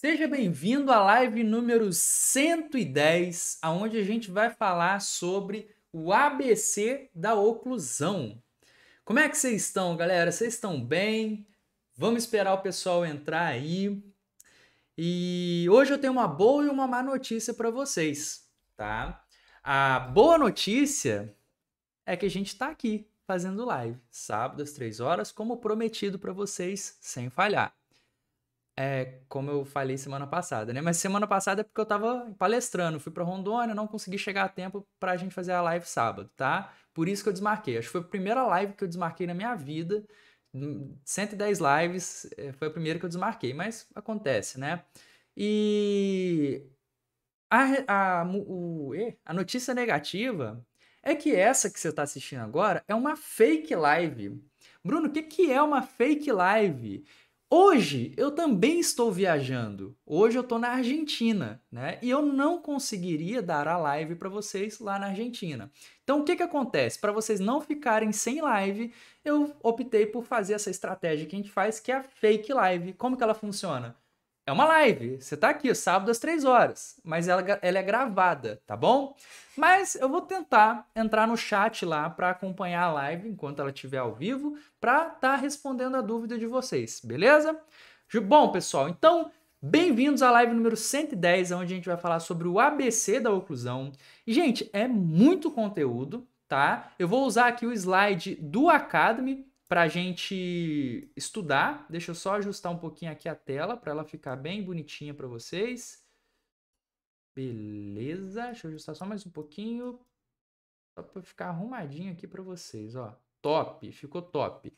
Seja bem-vindo à live número 110, aonde a gente vai falar sobre o ABC da oclusão. Como é que vocês estão, galera? Vocês estão bem? Vamos esperar o pessoal entrar aí. E hoje eu tenho uma boa e uma má notícia para vocês, tá? A boa notícia é que a gente está aqui fazendo live, sábado às 3 horas, como prometido para vocês, sem falhar é, como eu falei semana passada, né? Mas semana passada é porque eu tava palestrando, fui para Rondônia, não consegui chegar a tempo pra gente fazer a live sábado, tá? Por isso que eu desmarquei. Acho que foi a primeira live que eu desmarquei na minha vida. 110 hum, lives é, foi a primeira que eu desmarquei, mas acontece, né? E a, a, o, a notícia negativa é que essa que você está assistindo agora é uma fake live. Bruno, o que, que é uma fake live? Hoje eu também estou viajando. Hoje eu estou na Argentina, né? E eu não conseguiria dar a live para vocês lá na Argentina. Então o que, que acontece? Para vocês não ficarem sem live, eu optei por fazer essa estratégia que a gente faz, que é a fake live. Como que ela funciona? É uma live, você tá aqui, sábado às três horas, mas ela, ela é gravada, tá bom? Mas eu vou tentar entrar no chat lá para acompanhar a live enquanto ela estiver ao vivo, para estar tá respondendo a dúvida de vocês, beleza? Bom, pessoal, então Bem-vindos à live número 110, onde a gente vai falar sobre o ABC da oclusão. E, gente, é muito conteúdo, tá? Eu vou usar aqui o slide do Academy, para a gente estudar. Deixa eu só ajustar um pouquinho aqui a tela para ela ficar bem bonitinha para vocês. Beleza, deixa eu ajustar só mais um pouquinho, só para ficar arrumadinho aqui para vocês, ó. Top, ficou top.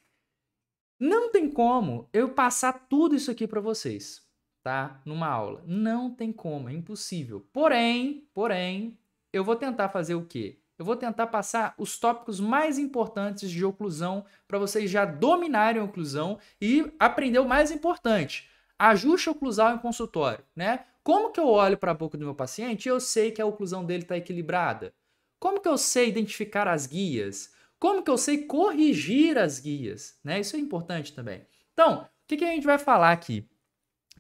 Não tem como eu passar tudo isso aqui para vocês, tá? Numa aula. Não tem como, é impossível. Porém, porém, eu vou tentar fazer o quê? eu vou tentar passar os tópicos mais importantes de oclusão para vocês já dominarem a oclusão e aprender o mais importante, ajuste oclusal em consultório, né? Como que eu olho para a boca do meu paciente e eu sei que a oclusão dele está equilibrada? Como que eu sei identificar as guias? Como que eu sei corrigir as guias? Né? Isso é importante também. Então, o que, que a gente vai falar aqui?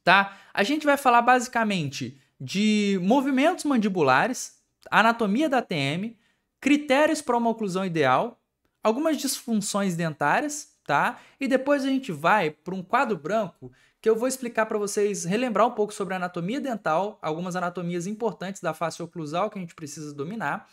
Tá? A gente vai falar basicamente de movimentos mandibulares, anatomia da TM, critérios para uma oclusão ideal, algumas disfunções dentárias, tá? E depois a gente vai para um quadro branco que eu vou explicar para vocês, relembrar um pouco sobre a anatomia dental, algumas anatomias importantes da face oclusal que a gente precisa dominar,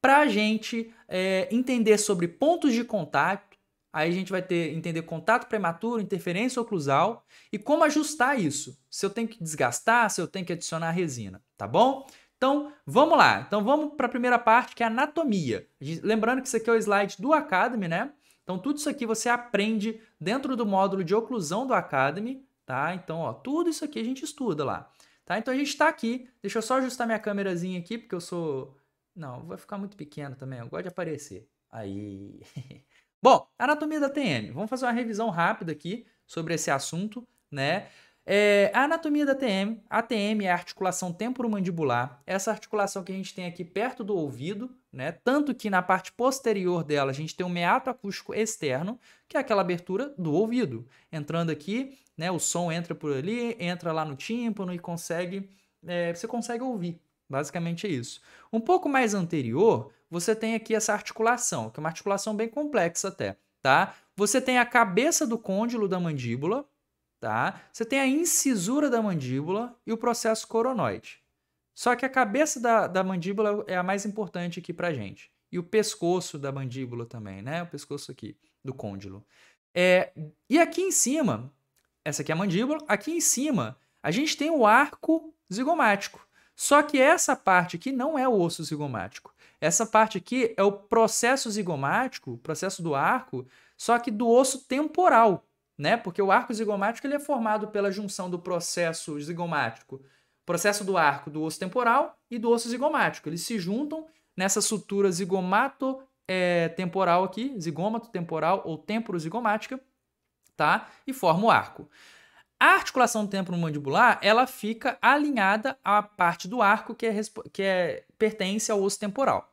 para a gente é, entender sobre pontos de contato, aí a gente vai ter entender contato prematuro, interferência oclusal e como ajustar isso. Se eu tenho que desgastar, se eu tenho que adicionar resina, tá bom? Então, vamos lá. Então, vamos para a primeira parte, que é anatomia. Lembrando que isso aqui é o slide do Academy, né? Então, tudo isso aqui você aprende dentro do módulo de oclusão do Academy, tá? Então, ó, tudo isso aqui a gente estuda lá, tá? Então, a gente está aqui. Deixa eu só ajustar minha câmerazinha aqui, porque eu sou... Não, vai ficar muito pequeno também, eu gosto de aparecer. Aí... Bom, anatomia da TM. Vamos fazer uma revisão rápida aqui sobre esse assunto, né? É, a anatomia da TM. A TM é a articulação temporomandibular, essa articulação que a gente tem aqui perto do ouvido, né? Tanto que na parte posterior dela a gente tem um meato acústico externo, que é aquela abertura do ouvido. Entrando aqui, né? O som entra por ali, entra lá no tímpano e consegue. É, você consegue ouvir. Basicamente é isso. Um pouco mais anterior, você tem aqui essa articulação, que é uma articulação bem complexa até, tá? Você tem a cabeça do côndilo da mandíbula, Tá? Você tem a incisura da mandíbula e o processo coronoide. Só que a cabeça da, da mandíbula é a mais importante aqui para gente. E o pescoço da mandíbula também, né? O pescoço aqui do côndilo. É, e aqui em cima, essa aqui é a mandíbula, aqui em cima a gente tem o arco zigomático. Só que essa parte aqui não é o osso zigomático. Essa parte aqui é o processo zigomático, processo do arco, só que do osso temporal, né? Porque o arco zigomático ele é formado pela junção do processo zigomático, processo do arco do osso temporal e do osso zigomático. Eles se juntam nessa sutura zigomato é, temporal aqui, zigomato temporal ou temporozigomática, tá? E forma o arco. A articulação temporomandibular, ela fica alinhada à parte do arco que, é, que é, pertence ao osso temporal.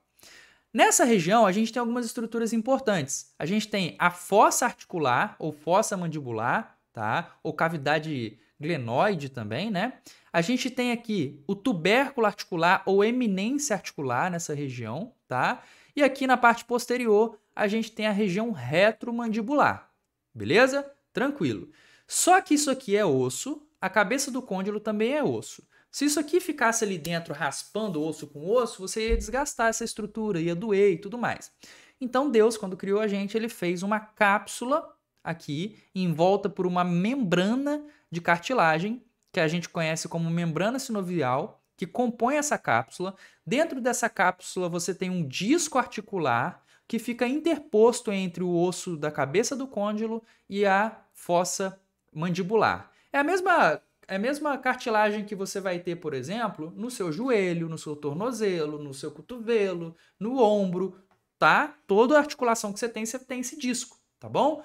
Nessa região, a gente tem algumas estruturas importantes. A gente tem a fossa articular ou fossa mandibular, tá? Ou cavidade glenoide também, né? A gente tem aqui o tubérculo articular ou eminência articular nessa região, tá? E aqui na parte posterior, a gente tem a região retromandibular. Beleza? Tranquilo. Só que isso aqui é osso, a cabeça do côndilo também é osso. Se isso aqui ficasse ali dentro raspando osso com osso, você ia desgastar essa estrutura, ia doer e tudo mais. Então Deus, quando criou a gente, ele fez uma cápsula aqui, envolta por uma membrana de cartilagem, que a gente conhece como membrana sinovial, que compõe essa cápsula. Dentro dessa cápsula você tem um disco articular que fica interposto entre o osso da cabeça do côndilo e a fossa mandibular. É a mesma é a mesma cartilagem que você vai ter, por exemplo, no seu joelho, no seu tornozelo, no seu cotovelo, no ombro, tá? Toda articulação que você tem, você tem esse disco, tá bom?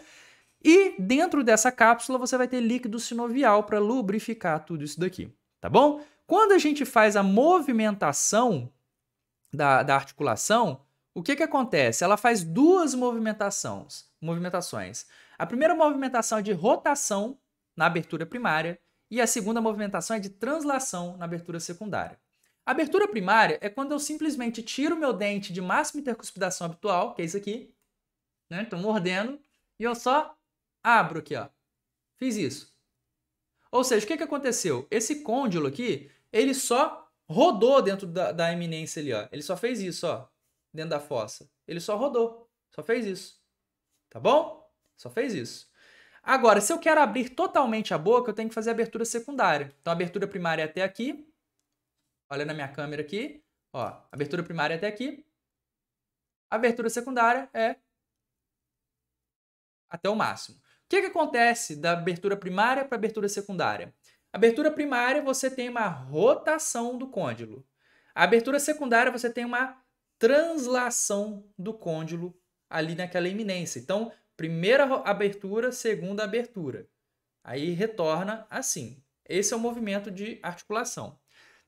E dentro dessa cápsula você vai ter líquido sinovial para lubrificar tudo isso daqui, tá bom? Quando a gente faz a movimentação da, da articulação, o que, que acontece? Ela faz duas movimentações, movimentações. A primeira movimentação é de rotação na abertura primária e a segunda movimentação é de translação na abertura secundária. A abertura primária é quando eu simplesmente tiro meu dente de máxima intercuspidação habitual, que é isso aqui, né? Então mordendo e eu só abro aqui, ó. Fiz isso. Ou seja, o que, que aconteceu? Esse côndilo aqui, ele só rodou dentro da, da eminência ali, ó. Ele só fez isso, ó, dentro da fossa. Ele só rodou, só fez isso. Tá bom? Só fez isso. Agora, se eu quero abrir totalmente a boca, eu tenho que fazer a abertura secundária. Então, a abertura primária é até aqui. Olha na minha câmera aqui. Ó, abertura primária é até aqui. A abertura secundária é até o máximo. O que, que acontece da abertura primária para a abertura secundária? Abertura primária, você tem uma rotação do côndilo. A abertura secundária, você tem uma translação do côndilo ali naquela iminência. Então, primeira abertura, segunda abertura. Aí retorna assim. Esse é o movimento de articulação.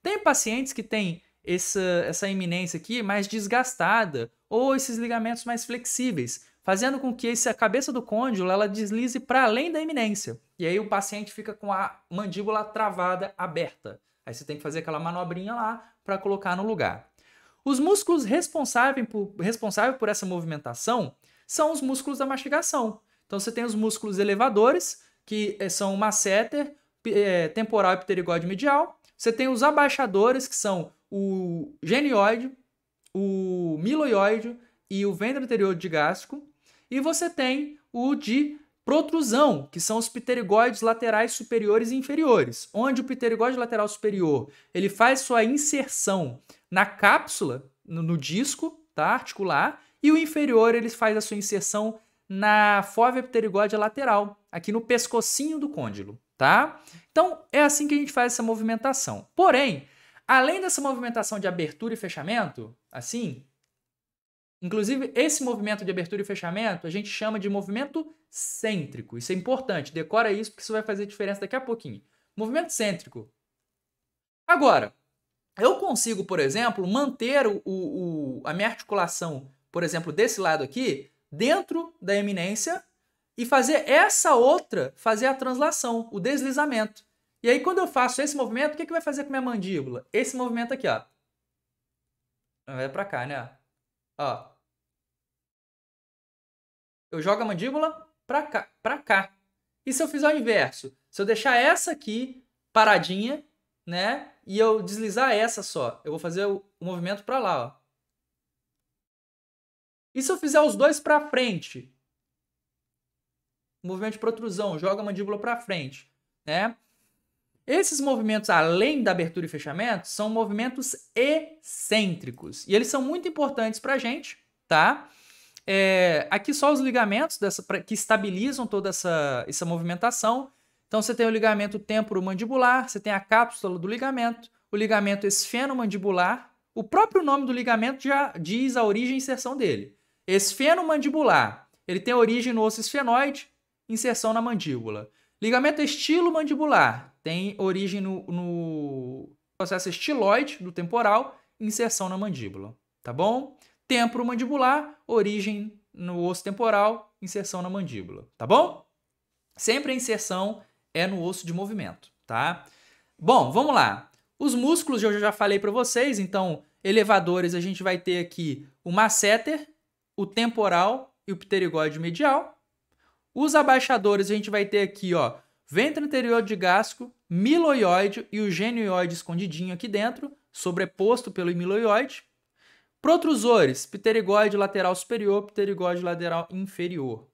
Tem pacientes que têm essa, essa iminência aqui mais desgastada ou esses ligamentos mais flexíveis, fazendo com que essa a cabeça do côndilo ela deslize para além da iminência. E aí o paciente fica com a mandíbula travada aberta. Aí você tem que fazer aquela manobrinha lá para colocar no lugar. Os músculos responsáveis por, por essa movimentação são os músculos da mastigação. Então você tem os músculos elevadores, que eh, são o masseter, é, eh, temporal e pterigóide medial. Você tem os abaixadores, que são o genioide, o miloioide e o ventre anterior digástrico. E você tem o de protrusão, que são os pterigóides laterais superiores e inferiores, onde o pterigóide lateral superior ele faz sua inserção na cápsula, no, no disco tá, articular, e o inferior, eles faz a sua inserção na fóvea pterigóide lateral, aqui no pescocinho do côndilo, tá? Então, é assim que a gente faz essa movimentação. Porém, além dessa movimentação de abertura e fechamento, assim, inclusive esse movimento de abertura e fechamento, a gente chama de movimento cêntrico. Isso é importante, decora isso porque isso vai fazer diferença daqui a pouquinho. Movimento cêntrico. Agora, eu consigo, por exemplo, manter o, o a minha articulação por exemplo, desse lado aqui, dentro da eminência e fazer essa outra, fazer a translação, o deslizamento. E aí, quando eu faço esse movimento, o que, que vai fazer com minha mandíbula? Esse movimento aqui, ó. Vai pra cá, né? Ó. Eu jogo a mandíbula pra cá, pra cá. E se eu fizer o inverso? Se eu deixar essa aqui paradinha, né? E eu deslizar essa só, eu vou fazer o movimento pra lá, ó. E se eu fizer os dois para frente? Movimento de protrusão, joga a mandíbula para frente, né? Esses movimentos, além da abertura e fechamento, são movimentos excêntricos. E eles são muito importantes para a gente, tá? É, aqui só os ligamentos dessa, pra, que estabilizam toda essa, essa movimentação. Então você tem o ligamento temporomandibular, você tem a cápsula do ligamento, o ligamento esfenomandibular. O próprio nome do ligamento já diz a origem e inserção dele. Esfenomandibular. Ele tem origem no osso esfenoide, inserção na mandíbula. Ligamento estilomandibular. Tem origem no, no processo estiloide do temporal, inserção na mandíbula. Tá bom? Temporomandibular, origem no osso temporal, inserção na mandíbula. Tá bom? Sempre a inserção é no osso de movimento, tá? Bom, vamos lá. Os músculos eu já falei para vocês, então elevadores a gente vai ter aqui o masseter, o temporal e o pterigóide medial. Os abaixadores a gente vai ter aqui, ó, ventre anterior de gasco, miloioide e o genioide escondidinho aqui dentro, sobreposto pelo miloioide. Protrusores, pterigóide lateral superior, pterigóide lateral inferior.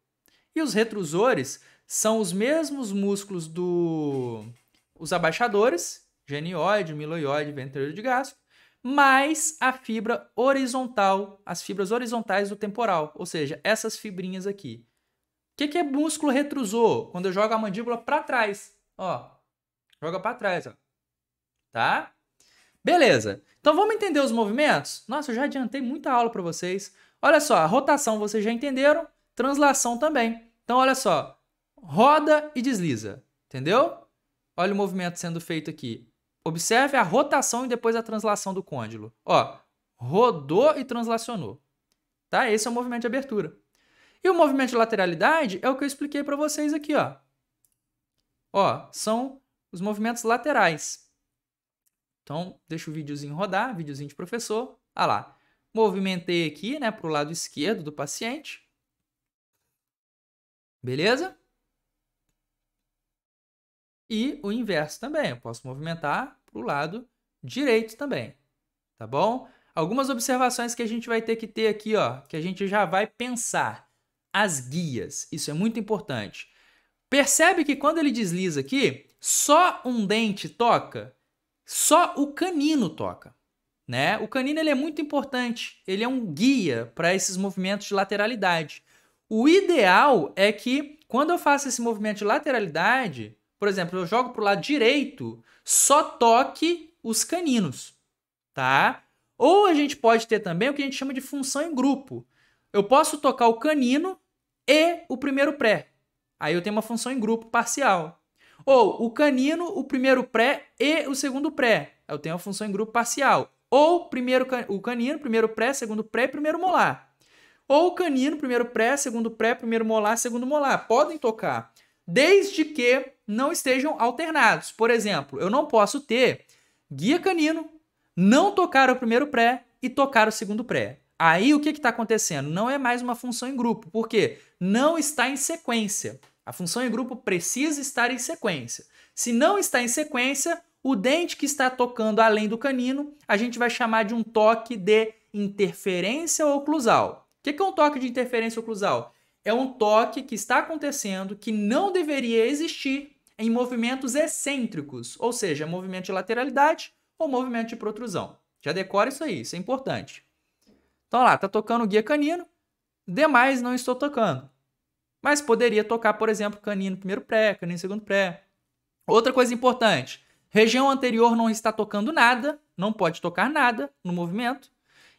E os retrusores são os mesmos músculos do os abaixadores, genioide, miloioide, ventre anterior de gasco, mais a fibra horizontal, as fibras horizontais do temporal, ou seja, essas fibrinhas aqui. O que, que é músculo retrusor? Quando eu jogo a mandíbula para trás, ó, joga para trás, ó, tá? Beleza. Então vamos entender os movimentos? Nossa, eu já adiantei muita aula para vocês. Olha só, a rotação vocês já entenderam, translação também. Então olha só, roda e desliza, entendeu? Olha o movimento sendo feito aqui. Observe a rotação e depois a translação do côndilo. Ó, rodou e translacionou. Tá? Esse é o movimento de abertura. E o movimento de lateralidade é o que eu expliquei para vocês aqui, ó. Ó, são os movimentos laterais. Então, deixa o videozinho rodar, videozinho de professor. Ah lá. Movimentei aqui, né, para o lado esquerdo do paciente. Beleza? E o inverso também, eu posso movimentar para o lado direito também, tá bom? Algumas observações que a gente vai ter que ter aqui, ó, que a gente já vai pensar. As guias, isso é muito importante. Percebe que quando ele desliza aqui, só um dente toca, só o canino toca, né? O canino ele é muito importante, ele é um guia para esses movimentos de lateralidade. O ideal é que quando eu faço esse movimento de lateralidade, por exemplo, eu jogo para o lado direito, só toque os caninos, tá? Ou a gente pode ter também o que a gente chama de função em grupo. Eu posso tocar o canino e o primeiro pré. Aí eu tenho uma função em grupo parcial. Ou o canino, o primeiro pré e o segundo pré. Eu tenho uma função em grupo parcial. Ou primeiro can... o canino, primeiro pré, segundo pré, primeiro molar. Ou o canino, primeiro pré, segundo pré, primeiro molar, segundo molar. Podem tocar. Desde que não estejam alternados. Por exemplo, eu não posso ter guia canino, não tocar o primeiro pré e tocar o segundo pré. Aí o que está acontecendo? Não é mais uma função em grupo, porque não está em sequência. A função em grupo precisa estar em sequência. Se não está em sequência, o dente que está tocando além do canino, a gente vai chamar de um toque de interferência oclusal. O que é um toque de interferência oclusal? É um toque que está acontecendo que não deveria existir em movimentos excêntricos, ou seja, movimento de lateralidade ou movimento de protrusão. Já decora isso aí, isso é importante. Então lá, tá tocando o guia canino, demais não estou tocando. Mas poderia tocar, por exemplo, canino primeiro pré, canino segundo pré. Outra coisa importante, região anterior não está tocando nada, não pode tocar nada no movimento.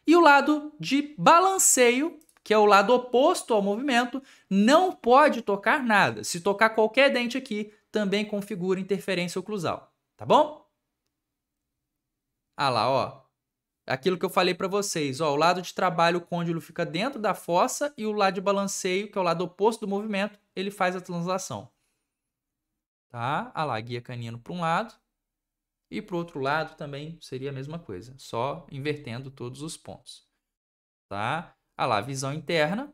E o lado de balanceio, que é o lado oposto ao movimento, não pode tocar nada. Se tocar qualquer dente aqui, também configura interferência oclusal, tá bom? Ah lá, ó. Aquilo que eu falei para vocês, ó, o lado de trabalho o côndilo fica dentro da fossa e o lado de balanceio, que é o lado oposto do movimento, ele faz a translação. Tá? Ah lá, guia canino para um lado e para o outro lado também seria a mesma coisa, só invertendo todos os pontos. Tá? Ah lá, visão interna,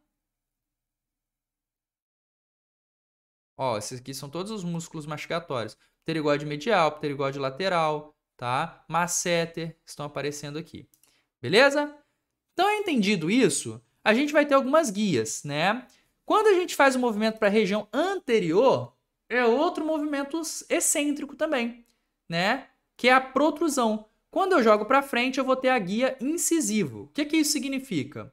Ó, esses aqui são todos os músculos mastigatórios. pterigóide medial, pterigóide lateral, tá? Masseter estão aparecendo aqui. Beleza? Então, entendido isso, a gente vai ter algumas guias, né? Quando a gente faz o movimento para a região anterior, é outro movimento excêntrico também, né? Que é a protrusão. Quando eu jogo para frente, eu vou ter a guia incisivo. O que, que isso significa?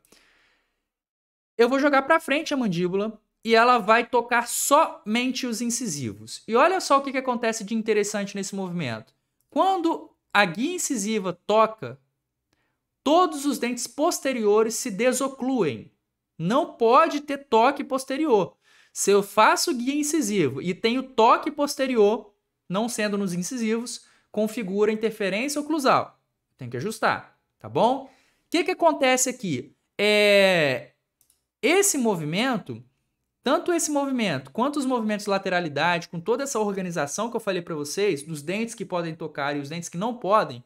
Eu vou jogar para frente a mandíbula, e ela vai tocar somente os incisivos. E olha só o que, que acontece de interessante nesse movimento. Quando a guia incisiva toca, todos os dentes posteriores se desocluem. Não pode ter toque posterior. Se eu faço guia incisivo e tenho toque posterior, não sendo nos incisivos, configura interferência oclusal. Tem que ajustar, tá bom? O que, que acontece aqui? É... Esse movimento tanto esse movimento, quanto os movimentos de lateralidade, com toda essa organização que eu falei para vocês, dos dentes que podem tocar e os dentes que não podem,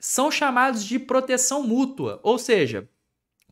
são chamados de proteção mútua. Ou seja,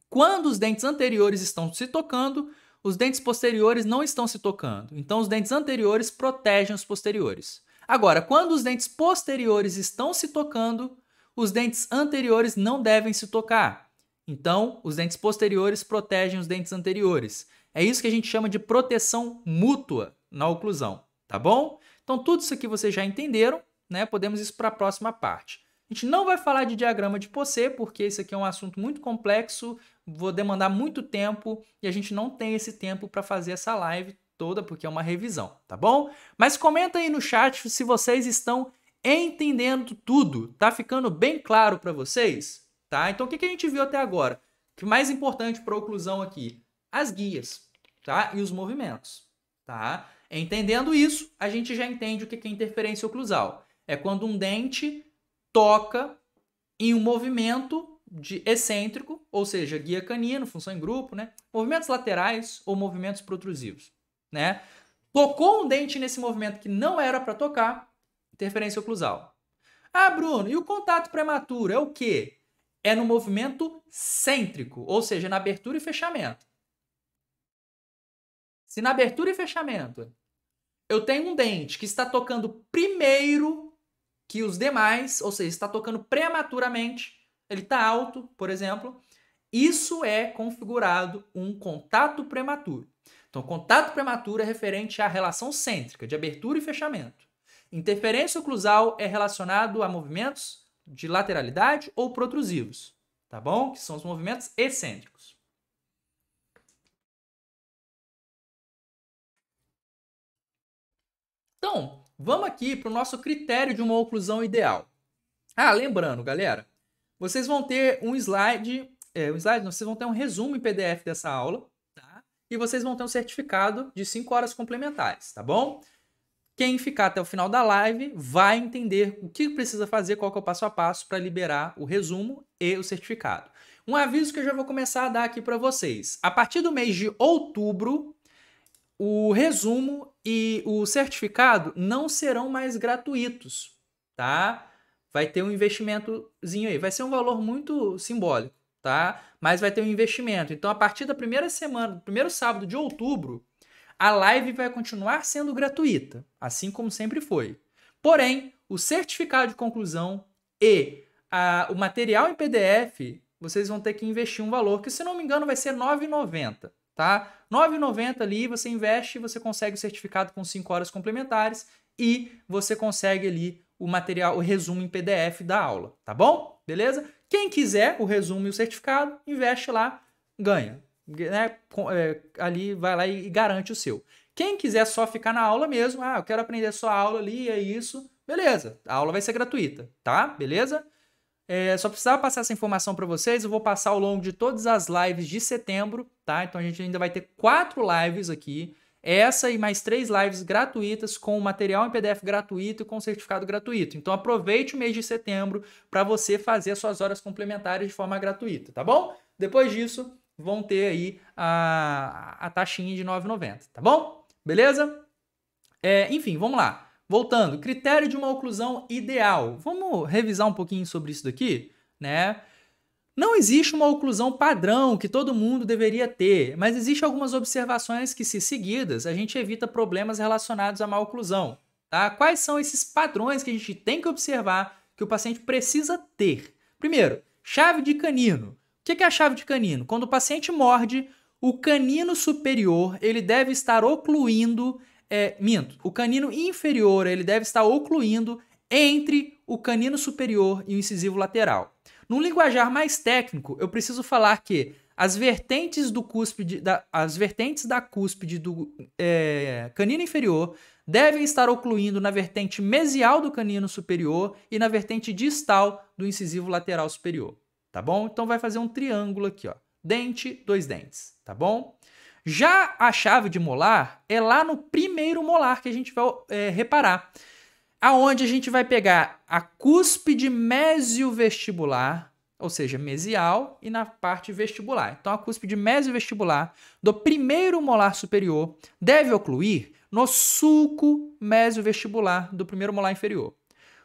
quando os dentes anteriores estão se tocando, os dentes posteriores não estão se tocando. Então, os dentes anteriores protegem os posteriores. Agora, quando os dentes posteriores estão se tocando, os dentes anteriores não devem se tocar. Então, os dentes posteriores protegem os dentes anteriores. É isso que a gente chama de proteção mútua na oclusão, tá bom? Então, tudo isso aqui vocês já entenderam, né? Podemos ir para a próxima parte. A gente não vai falar de diagrama de Poisset, porque isso aqui é um assunto muito complexo, vou demandar muito tempo e a gente não tem esse tempo para fazer essa live toda, porque é uma revisão, tá bom? Mas comenta aí no chat se vocês estão entendendo tudo, tá ficando bem claro para vocês? Tá? Então, o que a gente viu até agora? O que mais importante para a oclusão aqui? As guias tá? E os movimentos, tá? Entendendo isso, a gente já entende o que é interferência oclusal. É quando um dente toca em um movimento de excêntrico, ou seja, guia canino, função em grupo, né? Movimentos laterais ou movimentos protrusivos, né? Tocou um dente nesse movimento que não era para tocar, interferência oclusal. Ah, Bruno, e o contato prematuro é o quê? É no movimento cêntrico, ou seja, na abertura e fechamento. Se na abertura e fechamento eu tenho um dente que está tocando primeiro que os demais, ou seja, está tocando prematuramente, ele está alto, por exemplo, isso é configurado um contato prematuro. Então, contato prematuro é referente à relação cêntrica de abertura e fechamento. Interferência oclusal é relacionado a movimentos de lateralidade ou protrusivos, tá bom? Que são os movimentos excêntricos. Então, vamos aqui para o nosso critério de uma oclusão ideal. Ah, lembrando, galera, vocês vão ter um slide, é, um slide, não, vocês vão ter um resumo em PDF dessa aula, tá? E vocês vão ter um certificado de 5 horas complementares, tá bom? Quem ficar até o final da live vai entender o que precisa fazer, qual que é o passo a passo para liberar o resumo e o certificado. Um aviso que eu já vou começar a dar aqui para vocês. A partir do mês de outubro, o resumo e o certificado não serão mais gratuitos, tá? Vai ter um investimentozinho aí, vai ser um valor muito simbólico, tá? Mas vai ter um investimento. Então, a partir da primeira semana, do primeiro sábado de outubro, a live vai continuar sendo gratuita, assim como sempre foi. Porém, o certificado de conclusão e a, o material em PDF, vocês vão ter que investir um valor que, se não me engano, vai ser R$ 9,90 tá? 9,90 ali você investe, você consegue o certificado com 5 horas complementares e você consegue ali o material, o resumo em PDF da aula, tá bom? Beleza? Quem quiser o resumo e o certificado, investe lá, ganha. Né? É, ali vai lá e garante o seu. Quem quiser só ficar na aula mesmo, ah, eu quero aprender só a aula ali, é isso, beleza. A aula vai ser gratuita, tá? Beleza? É, só precisava passar essa informação para vocês. Eu vou passar ao longo de todas as lives de setembro, tá? Então a gente ainda vai ter quatro lives aqui. Essa e mais três lives gratuitas com material em PDF gratuito e com certificado gratuito. Então aproveite o mês de setembro para você fazer suas horas complementares de forma gratuita, tá bom? Depois disso, vão ter aí a, a taxinha de 9,90, tá bom? Beleza? É, enfim, vamos lá. Voltando, critério de uma oclusão ideal. Vamos revisar um pouquinho sobre isso daqui, né? Não existe uma oclusão padrão que todo mundo deveria ter, mas existem algumas observações que, se seguidas, a gente evita problemas relacionados à má oclusão. Tá? Quais são esses padrões que a gente tem que observar que o paciente precisa ter? Primeiro, chave de canino. O que é a chave de canino? Quando o paciente morde, o canino superior ele deve estar ocluindo é, minto, o canino inferior ele deve estar ocluindo entre o canino superior e o incisivo lateral. Num linguajar mais técnico, eu preciso falar que as vertentes do cúspide, da, as vertentes da cúspide do é, canino inferior devem estar ocluindo na vertente mesial do canino superior e na vertente distal do incisivo lateral superior, tá bom? Então vai fazer um triângulo aqui, ó. Dente, dois dentes, tá bom? Já a chave de molar é lá no primeiro molar que a gente vai é, reparar, aonde a gente vai pegar a cúspide mesio-vestibular, ou seja, mesial, e na parte vestibular. Então, a cúspide mesio-vestibular do primeiro molar superior deve ocluir no sulco mesio-vestibular do primeiro molar inferior.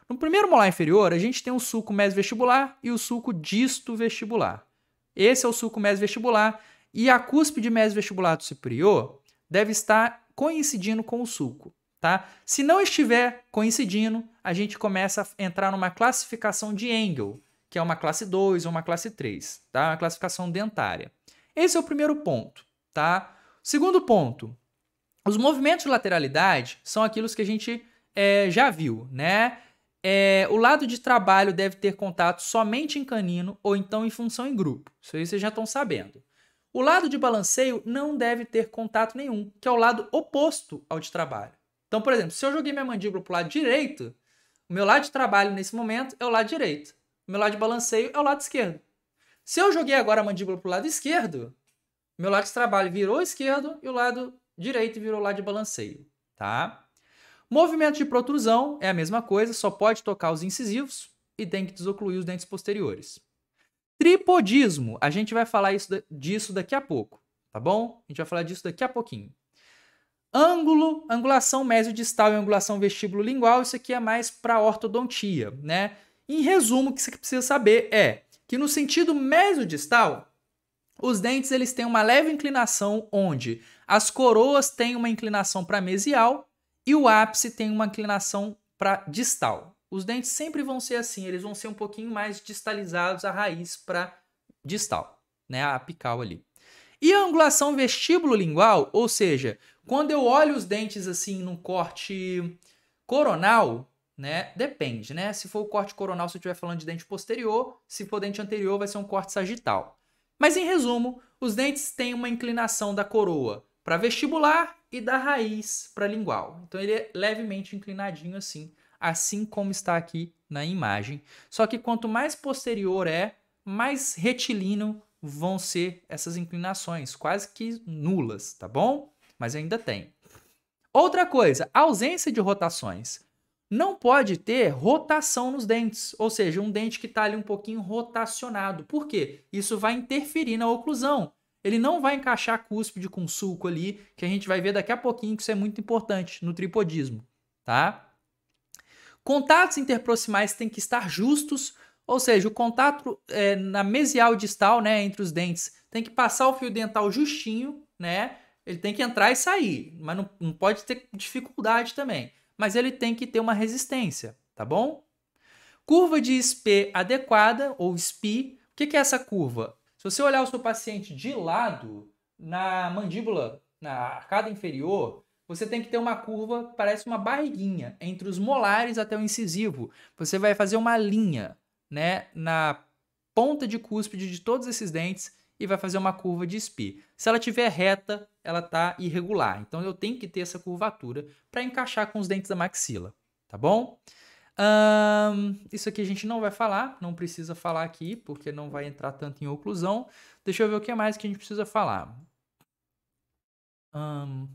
No primeiro molar inferior, a gente tem o sulco mesio-vestibular e o sulco disto-vestibular. Esse é o sulco mesio-vestibular e a cúspide mesovestibulato superior deve estar coincidindo com o sulco, tá? Se não estiver coincidindo, a gente começa a entrar numa classificação de Engel, que é uma classe 2 ou uma classe 3, tá? Uma classificação dentária. Esse é o primeiro ponto, tá? Segundo ponto, os movimentos de lateralidade são aquilo que a gente é, já viu, né? É, o lado de trabalho deve ter contato somente em canino ou então em função em grupo. Isso aí vocês já estão sabendo. O lado de balanceio não deve ter contato nenhum, que é o lado oposto ao de trabalho. Então, por exemplo, se eu joguei minha mandíbula para o lado direito, o meu lado de trabalho nesse momento é o lado direito. O meu lado de balanceio é o lado esquerdo. Se eu joguei agora a mandíbula para o lado esquerdo, meu lado de trabalho virou esquerdo e o lado direito virou lado de balanceio, tá? Movimento de protrusão é a mesma coisa, só pode tocar os incisivos e tem que desocluir os dentes posteriores. Tripodismo, a gente vai falar isso, disso daqui a pouco, tá bom? A gente vai falar disso daqui a pouquinho. Ângulo, angulação mesiodistal e angulação vestíbulo-lingual, isso aqui é mais para ortodontia, né? Em resumo, o que você precisa saber é que no sentido mesiodistal, os dentes eles têm uma leve inclinação onde as coroas têm uma inclinação para mesial e o ápice tem uma inclinação para distal. Os dentes sempre vão ser assim, eles vão ser um pouquinho mais distalizados, a raiz para distal, né, a apical ali. E a angulação vestíbulo-lingual, ou seja, quando eu olho os dentes assim no corte coronal, né? Depende, né? Se for o corte coronal, se eu estiver falando de dente posterior, se for dente anterior, vai ser um corte sagital. Mas em resumo, os dentes têm uma inclinação da coroa para vestibular e da raiz para lingual. Então ele é levemente inclinadinho assim assim como está aqui na imagem. Só que quanto mais posterior é, mais retilíneo vão ser essas inclinações, quase que nulas, tá bom? Mas ainda tem. Outra coisa, ausência de rotações. Não pode ter rotação nos dentes, ou seja, um dente que está ali um pouquinho rotacionado. Por quê? Isso vai interferir na oclusão. Ele não vai encaixar cúspide com sulco ali, que a gente vai ver daqui a pouquinho que isso é muito importante no tripodismo, tá? Contatos interproximais têm que estar justos, ou seja, o contato é, na mesial distal, né, entre os dentes, tem que passar o fio dental justinho, né? Ele tem que entrar e sair, mas não, não pode ter dificuldade também. Mas ele tem que ter uma resistência, tá bom? Curva de SP adequada, ou SPI. O que, que é essa curva? Se você olhar o seu paciente de lado, na mandíbula, na arcada inferior, você tem que ter uma curva, parece uma barriguinha, entre os molares até o incisivo. Você vai fazer uma linha, né, na ponta de cúspide de todos esses dentes e vai fazer uma curva de SPI. Se ela tiver reta, ela está irregular. Então eu tenho que ter essa curvatura para encaixar com os dentes da maxila, tá bom? Um, isso aqui a gente não vai falar, não precisa falar aqui, porque não vai entrar tanto em oclusão. Deixa eu ver o que mais que a gente precisa falar. Um,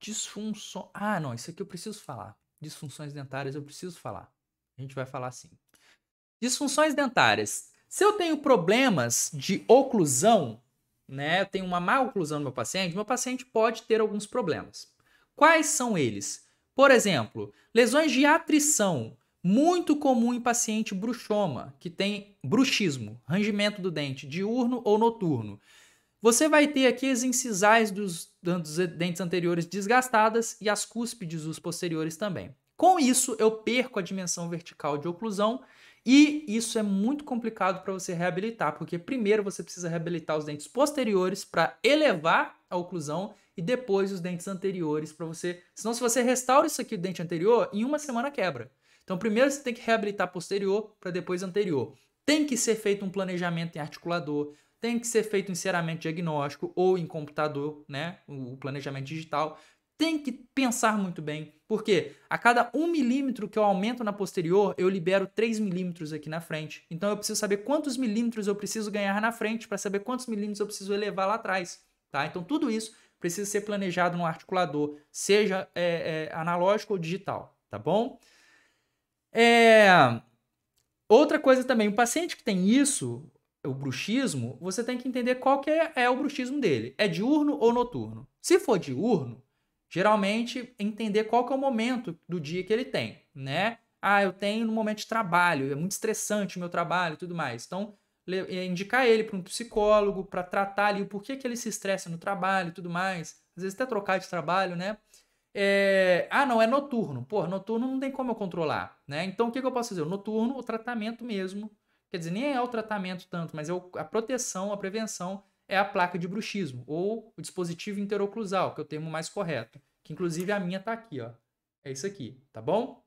Disfunções. Ah, não, isso aqui eu preciso falar. Disfunções dentárias eu preciso falar. A gente vai falar assim. Disfunções dentárias. Se eu tenho problemas de oclusão, né, eu tenho uma má oclusão no meu paciente, meu paciente pode ter alguns problemas. Quais são eles? Por exemplo, lesões de atrição, muito comum em paciente bruxoma, que tem bruxismo, rangimento do dente, diurno ou noturno. Você vai ter aqui as incisais dos, dos dentes anteriores desgastadas e as cúspides dos posteriores também. Com isso, eu perco a dimensão vertical de oclusão e isso é muito complicado para você reabilitar, porque primeiro você precisa reabilitar os dentes posteriores para elevar a oclusão e depois os dentes anteriores para você. Senão, se você restaura isso aqui, o dente anterior, em uma semana quebra. Então, primeiro você tem que reabilitar posterior para depois anterior. Tem que ser feito um planejamento em articulador, tem que ser feito em diagnóstico ou em computador, né? O planejamento digital. Tem que pensar muito bem, porque a cada 1 milímetro que eu aumento na posterior, eu libero 3 milímetros aqui na frente. Então eu preciso saber quantos milímetros eu preciso ganhar na frente para saber quantos milímetros eu preciso elevar lá atrás. Tá? Então tudo isso precisa ser planejado no articulador, seja é, é, analógico ou digital, tá bom? É... Outra coisa também, o paciente que tem isso, o bruxismo, você tem que entender qual que é, é o bruxismo dele. É diurno ou noturno? Se for diurno, geralmente entender qual que é o momento do dia que ele tem, né? Ah, eu tenho no momento de trabalho, é muito estressante o meu trabalho e tudo mais. Então, é, indicar ele para um psicólogo para tratar ali o porquê que ele se estressa no trabalho e tudo mais. Às vezes até trocar de trabalho, né? É... Ah, não, é noturno. Pô, noturno não tem como eu controlar, né? Então, o que, que eu posso fazer? O noturno, o tratamento mesmo Quer dizer, nem é o tratamento tanto, mas é a proteção, a prevenção é a placa de bruxismo ou o dispositivo interoclusal, que é o termo mais correto, que inclusive a minha está aqui, ó. É isso aqui, tá bom?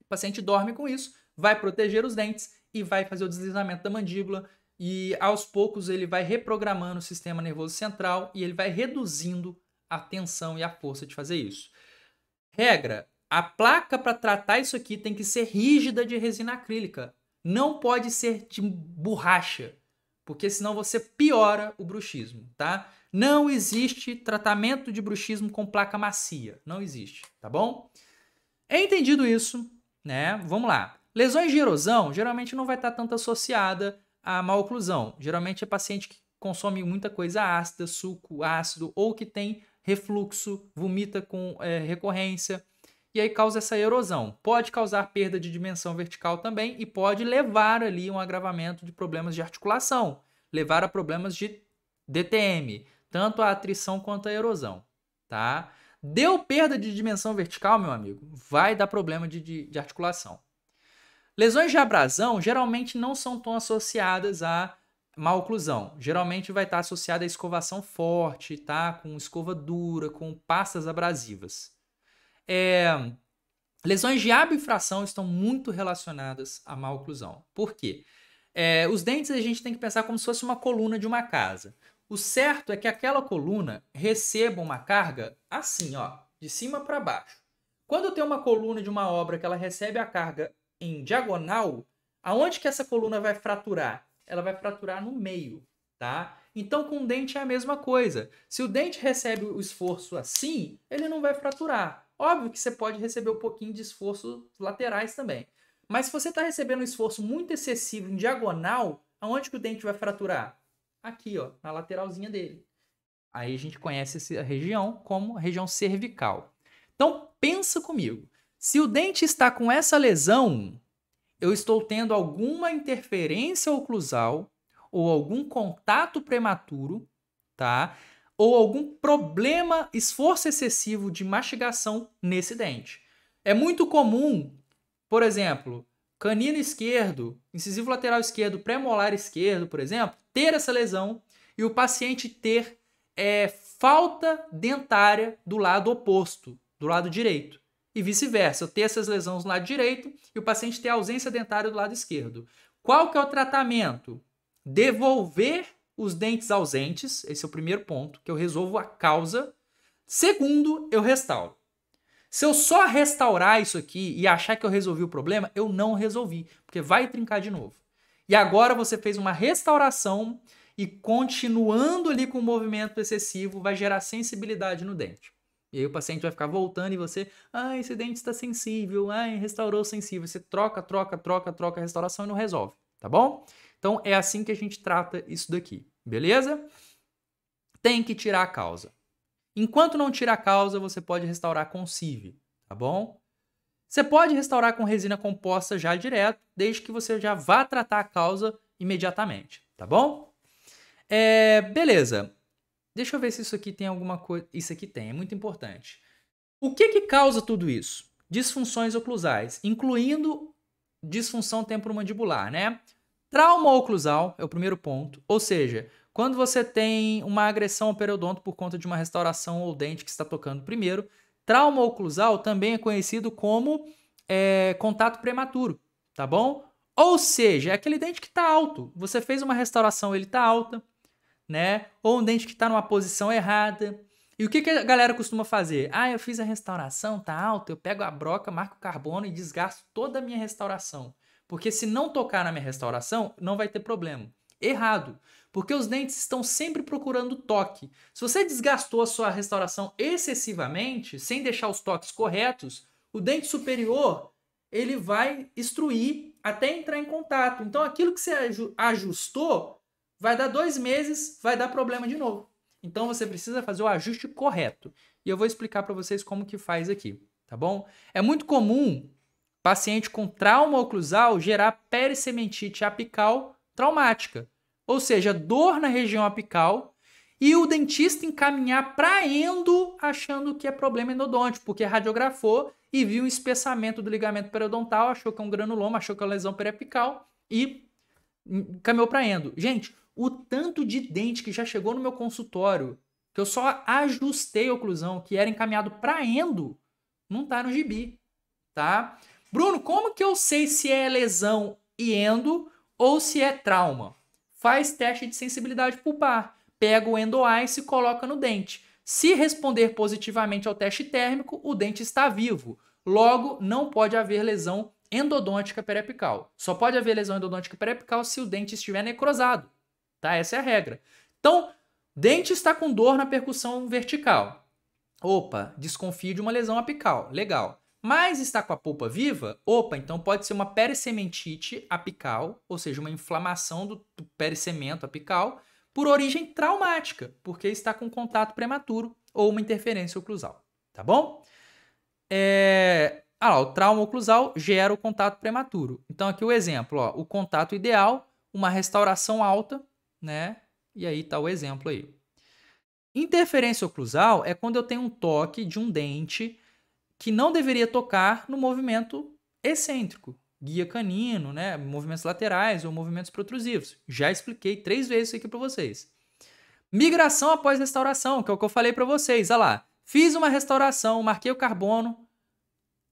O paciente dorme com isso, vai proteger os dentes e vai fazer o deslizamento da mandíbula e aos poucos ele vai reprogramando o sistema nervoso central e ele vai reduzindo a tensão e a força de fazer isso. Regra: a placa para tratar isso aqui tem que ser rígida de resina acrílica não pode ser de borracha, porque senão você piora o bruxismo, tá? Não existe tratamento de bruxismo com placa macia, não existe, tá bom? É entendido isso, né? Vamos lá. Lesões de erosão geralmente não vai estar tá tanto associada à má oclusão. Geralmente é paciente que consome muita coisa ácida, suco ácido ou que tem refluxo, vomita com é, recorrência e aí causa essa erosão. Pode causar perda de dimensão vertical também e pode levar ali um agravamento de problemas de articulação, levar a problemas de DTM, tanto a atrição quanto a erosão, tá? Deu perda de dimensão vertical, meu amigo, vai dar problema de, de, de articulação. Lesões de abrasão geralmente não são tão associadas a má oclusão. Geralmente vai estar associada a escovação forte, tá? Com escova dura, com pastas abrasivas. É, lesões de abifração estão muito relacionadas à má oclusão. Por quê? É, os dentes a gente tem que pensar como se fosse uma coluna de uma casa. O certo é que aquela coluna receba uma carga assim, ó, de cima para baixo. Quando tem uma coluna de uma obra que ela recebe a carga em diagonal, aonde que essa coluna vai fraturar? Ela vai fraturar no meio, tá? Então com o dente é a mesma coisa. Se o dente recebe o esforço assim, ele não vai fraturar. Óbvio que você pode receber um pouquinho de esforço laterais também. Mas se você está recebendo um esforço muito excessivo em diagonal, aonde que o dente vai fraturar? Aqui, ó, na lateralzinha dele. Aí a gente conhece essa região como região cervical. Então pensa comigo. Se o dente está com essa lesão, eu estou tendo alguma interferência oclusal ou algum contato prematuro, tá? ou algum problema, esforço excessivo de mastigação nesse dente. É muito comum, por exemplo, canino esquerdo, incisivo lateral esquerdo, pré-molar esquerdo, por exemplo, ter essa lesão e o paciente ter é, falta dentária do lado oposto, do lado direito. E vice-versa, eu ter essas lesões no lado direito e o paciente ter ausência dentária do lado esquerdo. Qual que é o tratamento? Devolver os dentes ausentes, esse é o primeiro ponto, que eu resolvo a causa. Segundo, eu restauro. Se eu só restaurar isso aqui e achar que eu resolvi o problema, eu não resolvi, porque vai trincar de novo. E agora você fez uma restauração e continuando ali com o movimento excessivo vai gerar sensibilidade no dente. E aí o paciente vai ficar voltando e você, ah, esse dente está sensível, ah, restaurou sensível. Você troca, troca, troca, troca a restauração e não resolve, tá bom? Então é assim que a gente trata isso daqui, beleza? Tem que tirar a causa. Enquanto não tirar a causa, você pode restaurar com CIV, tá bom? Você pode restaurar com resina composta já direto, desde que você já vá tratar a causa imediatamente, tá bom? É, beleza. Deixa eu ver se isso aqui tem alguma coisa. Isso aqui tem, é muito importante. O que, que causa tudo isso? Disfunções oclusais, incluindo disfunção temporomandibular, né? Trauma oclusal é o primeiro ponto, ou seja, quando você tem uma agressão ao periodonto por conta de uma restauração ou dente que está tocando primeiro, trauma oclusal também é conhecido como é, contato prematuro, tá bom? Ou seja, é aquele dente que está alto. Você fez uma restauração, ele está alta, né? Ou um dente que está numa posição errada. E o que, que, a galera costuma fazer? Ah, eu fiz a restauração, tá alta, eu pego a broca, marco o carbono e desgasto toda a minha restauração. Porque se não tocar na minha restauração, não vai ter problema. Errado, porque os dentes estão sempre procurando toque. Se você desgastou a sua restauração excessivamente, sem deixar os toques corretos, o dente superior ele vai estruir até entrar em contato. Então aquilo que você ajustou vai dar dois meses, vai dar problema de novo. Então você precisa fazer o ajuste correto. E eu vou explicar para vocês como que faz aqui, tá bom? É muito comum Paciente com trauma oclusal gerar perissementite apical traumática, ou seja, dor na região apical, e o dentista encaminhar para endo achando que é problema endodôntico, porque radiografou e viu um espessamento do ligamento periodontal, achou que é um granuloma, achou que é uma lesão periapical e encaminhou para endo. Gente, o tanto de dente que já chegou no meu consultório, que eu só ajustei a oclusão, que era encaminhado para endo, não está no gibi, tá? Bruno, como que eu sei se é lesão e endo ou se é trauma? Faz teste de sensibilidade pulpar, pega o endoice e coloca no dente. Se responder positivamente ao teste térmico, o dente está vivo. Logo, não pode haver lesão endodôntica periapical. Só pode haver lesão endodôntica periapical se o dente estiver necrosado. Tá? Essa é a regra. Então, dente está com dor na percussão vertical. Opa, desconfie de uma lesão apical. Legal mas está com a polpa viva, opa, então pode ser uma perissementite apical, ou seja, uma inflamação do, do perissemento apical por origem traumática, porque está com contato prematuro ou uma interferência oclusal, tá bom? É... Ah lá, o trauma oclusal gera o contato prematuro. Então aqui o exemplo, ó, o contato ideal, uma restauração alta, né? E aí está o exemplo aí. Interferência oclusal é quando eu tenho um toque de um dente que não deveria tocar no movimento excêntrico, guia canino, né, movimentos laterais ou movimentos protrusivos. Já expliquei três vezes isso aqui para vocês. Migração após restauração, que é o que eu falei para vocês. Olha lá, fiz uma restauração, marquei o carbono,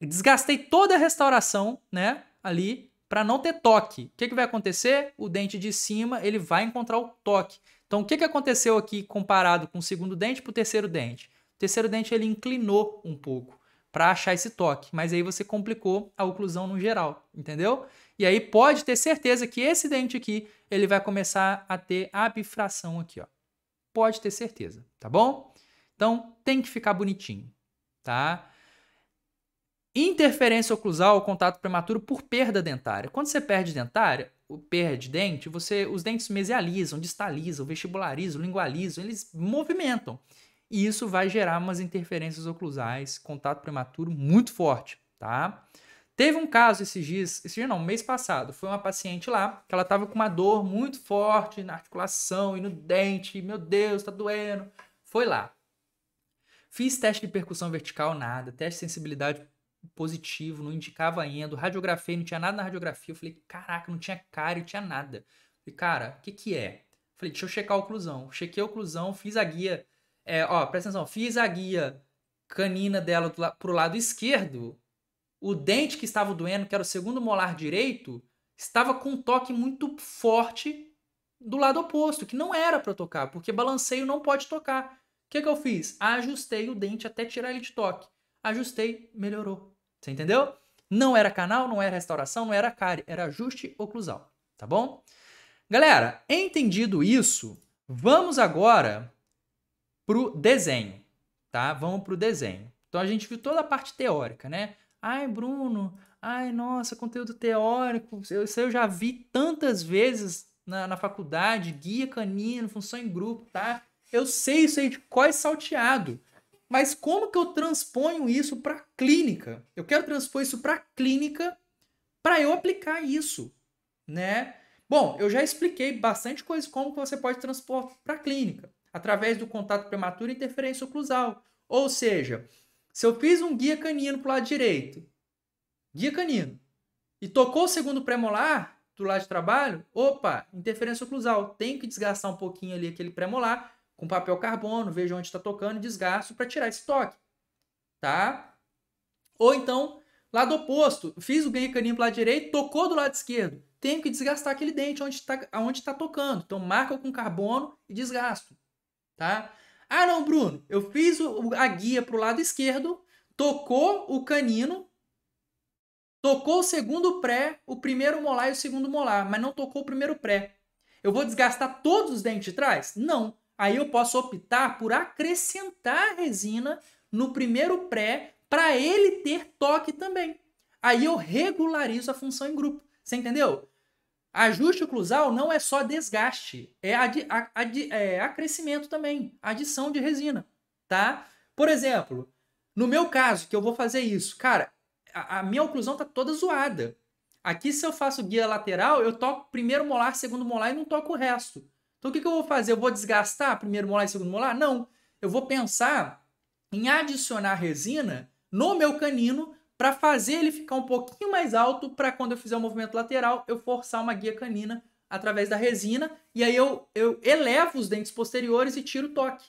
desgastei toda a restauração, né, ali para não ter toque. O que, que vai acontecer? O dente de cima ele vai encontrar o toque. Então, o que, que aconteceu aqui comparado com o segundo dente para o terceiro dente? O terceiro dente ele inclinou um pouco para achar esse toque, mas aí você complicou a oclusão no geral, entendeu? E aí pode ter certeza que esse dente aqui, ele vai começar a ter abifração aqui, ó. Pode ter certeza, tá bom? Então, tem que ficar bonitinho, tá? Interferência oclusal, contato prematuro por perda dentária. Quando você perde dentária, perde dente, você, os dentes mesializam, distalizam, vestibularizam, lingualizam, eles movimentam. E isso vai gerar umas interferências oclusais, contato prematuro muito forte, tá? Teve um caso esses dias, esse dia não, mês passado, foi uma paciente lá que ela tava com uma dor muito forte na articulação e no dente, e, meu Deus, tá doendo. Foi lá. Fiz teste de percussão vertical, nada, teste de sensibilidade positivo, não indicava ainda, radiografia, não tinha nada na radiografia. Eu falei, caraca, não tinha cara, não tinha nada. falei, cara, o que que é? falei, deixa eu checar a oclusão. Chequei a oclusão, fiz a guia é, ó, presta atenção, fiz a guia canina dela pro lado esquerdo. O dente que estava doendo, que era o segundo molar direito, estava com um toque muito forte do lado oposto, que não era para tocar, porque balanceio não pode tocar. O que, que eu fiz? Ajustei o dente até tirar ele de toque. Ajustei, melhorou. Você entendeu? Não era canal, não era restauração, não era cárie, era ajuste oclusal, tá bom? Galera, entendido isso, vamos agora para o desenho, tá? Vamos para o desenho. Então a gente viu toda a parte teórica, né? Ai, Bruno, ai, nossa, conteúdo teórico, isso eu já vi tantas vezes na, na faculdade, guia canino, função em grupo, tá? Eu sei isso aí de quais salteado. Mas como que eu transponho isso para clínica? Eu quero transpor isso para clínica para eu aplicar isso, né? Bom, eu já expliquei bastante coisa como que você pode transpor para clínica através do contato prematuro e interferência oclusal. Ou seja, se eu fiz um guia canino para o lado direito, guia canino, e tocou o segundo pré-molar do lado de trabalho, opa, interferência oclusal. Tenho que desgastar um pouquinho ali aquele pré-molar com papel carbono, vejo onde está tocando, desgasto para tirar esse toque. Tá? Ou então, lado oposto, fiz o guia canino para lado direito, tocou do lado esquerdo. Tenho que desgastar aquele dente onde está onde tá tocando. Então, marca com carbono e desgasto tá? Ah, não, Bruno, eu fiz a guia para o lado esquerdo, tocou o canino, tocou o segundo pré, o primeiro molar e o segundo molar, mas não tocou o primeiro pré. Eu vou desgastar todos os dentes de trás? Não. Aí eu posso optar por acrescentar resina no primeiro pré para ele ter toque também. Aí eu regularizo a função em grupo. Você entendeu? Ajuste oclusal não é só desgaste, é, adi, adi, é acrescimento também, adição de resina, tá? Por exemplo, no meu caso, que eu vou fazer isso, cara, a, a minha oclusão tá toda zoada. Aqui, se eu faço guia lateral, eu toco primeiro molar, segundo molar e não toco o resto. Então, o que, que eu vou fazer? Eu vou desgastar primeiro molar e segundo molar? Não. Eu vou pensar em adicionar resina no meu canino para fazer ele ficar um pouquinho mais alto para quando eu fizer o um movimento lateral, eu forçar uma guia canina através da resina e aí eu, eu elevo os dentes posteriores e tiro o toque.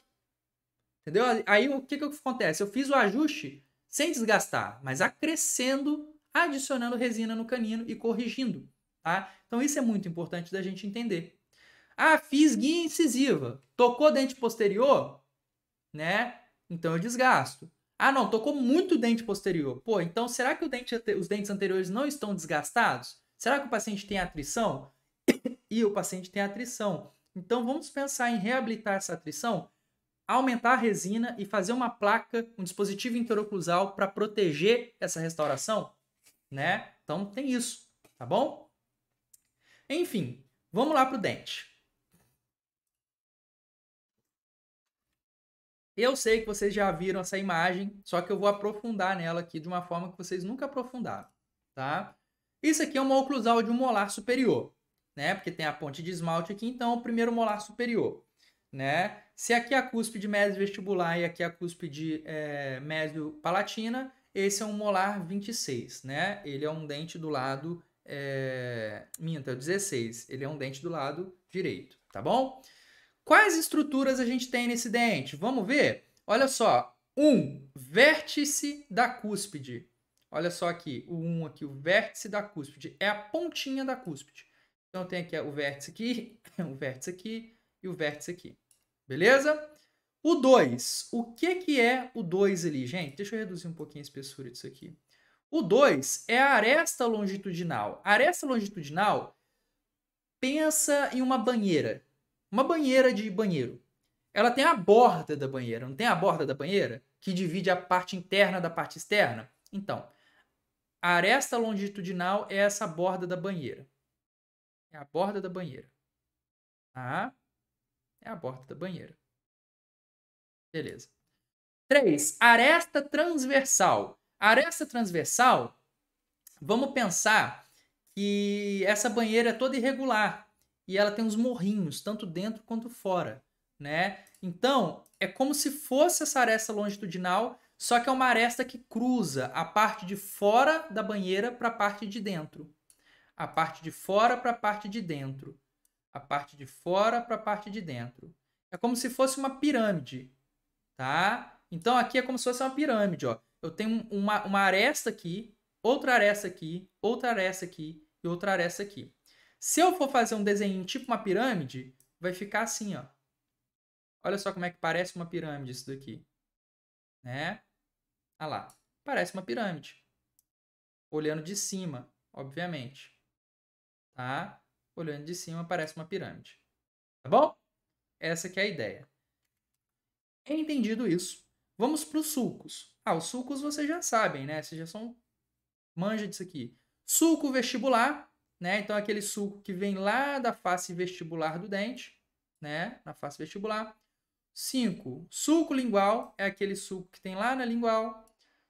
Entendeu? Aí o que, que acontece? Eu fiz o ajuste sem desgastar, mas acrescendo, adicionando resina no canino e corrigindo. Tá? Então isso é muito importante da gente entender. Ah, fiz guia incisiva, tocou dente posterior, né? Então eu desgasto. Ah, não, tocou muito dente posterior. Pô, então será que dente, os dentes anteriores não estão desgastados? Será que o paciente tem atrição? e o paciente tem atrição. Então vamos pensar em reabilitar essa atrição, aumentar a resina e fazer uma placa, um dispositivo interoclusal para proteger essa restauração, né? Então tem isso, tá bom? Enfim, vamos lá para o dente. Eu sei que vocês já viram essa imagem, só que eu vou aprofundar nela aqui de uma forma que vocês nunca aprofundaram, tá? Isso aqui é uma oclusal de um molar superior, né? Porque tem a ponte de esmalte aqui, então é o primeiro molar superior, né? Se aqui é a cúspide médio vestibular e aqui é a cúspide é, médio palatina, esse é um molar 26, né? Ele é um dente do lado. É... Minta, 16. É ele é um dente do lado direito, tá bom? Quais estruturas a gente tem nesse dente? Vamos ver? Olha só. Um, vértice da cúspide. Olha só aqui, o 1 um aqui, o vértice da cúspide. É a pontinha da cúspide. Então tem aqui é, o vértice aqui, o vértice aqui e o vértice aqui. Beleza? O 2. O que, que é o 2 ali, gente? Deixa eu reduzir um pouquinho a espessura disso aqui. O 2 é a aresta longitudinal. A aresta longitudinal pensa em uma banheira. Uma banheira de banheiro. Ela tem a borda da banheira, não tem a borda da banheira? Que divide a parte interna da parte externa? Então, a aresta longitudinal é essa borda da banheira. É a borda da banheira. Tá? É a borda da banheira. Beleza. 3. Aresta transversal. Aresta transversal, vamos pensar que essa banheira é toda irregular e ela tem uns morrinhos, tanto dentro quanto fora, né? Então, é como se fosse essa aresta longitudinal, só que é uma aresta que cruza a parte de fora da banheira para a parte de dentro. A parte de fora para a parte de dentro. A parte de fora para a parte de dentro. É como se fosse uma pirâmide, tá? Então aqui é como se fosse uma pirâmide, ó. Eu tenho uma, uma aresta aqui, outra aresta aqui, outra aresta aqui e outra aresta aqui. Se eu for fazer um desenho tipo uma pirâmide, vai ficar assim, ó. Olha só como é que parece uma pirâmide isso daqui. Né? Olha lá, parece uma pirâmide. Olhando de cima, obviamente. Tá? Olhando de cima parece uma pirâmide. Tá bom? Essa que é a ideia. É entendido isso, vamos para os sulcos. Ah, os sulcos vocês já sabem, né? Vocês já são manja disso aqui. Sulco vestibular né? Então aquele suco que vem lá da face vestibular do dente, né? Na face vestibular. 5. Suco lingual é aquele suco que tem lá na lingual.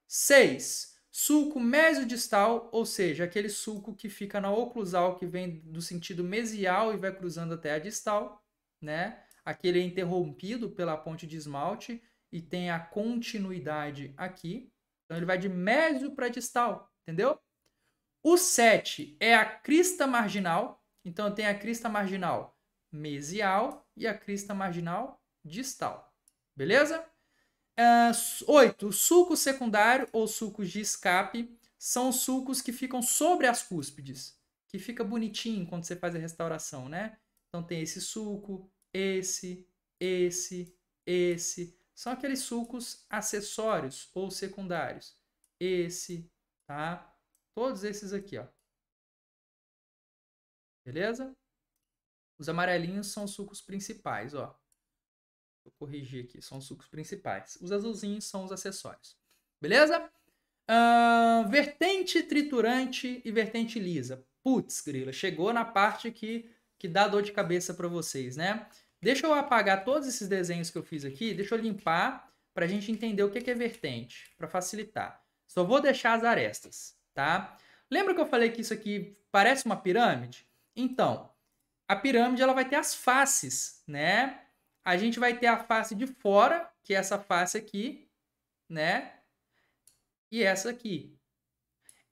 6. Suco mesiodistal, ou seja, aquele suco que fica na oclusal, que vem do sentido mesial e vai cruzando até a distal, né? Aquele é interrompido pela ponte de esmalte e tem a continuidade aqui. Então ele vai de mesio para distal, entendeu? O 7 é a crista marginal. Então, tem a crista marginal mesial e a crista marginal distal. Beleza? 8. Ah, o sulco secundário ou sulcos de escape são os sulcos que ficam sobre as cúspides, que fica bonitinho quando você faz a restauração, né? Então tem esse sulco, esse, esse, esse. São aqueles sulcos acessórios ou secundários. Esse, tá? Todos esses aqui, ó. Beleza? Os amarelinhos são os sucos principais, ó. Vou corrigir aqui, são os sucos principais. Os azulzinhos são os acessórios. Beleza? Uh, vertente triturante e vertente lisa. Putz, grila, chegou na parte que, que dá dor de cabeça para vocês, né? Deixa eu apagar todos esses desenhos que eu fiz aqui, deixa eu limpar para a gente entender o que é vertente, para facilitar. Só vou deixar as arestas tá? Lembra que eu falei que isso aqui parece uma pirâmide? Então, a pirâmide ela vai ter as faces, né? A gente vai ter a face de fora, que é essa face aqui, né? E essa aqui.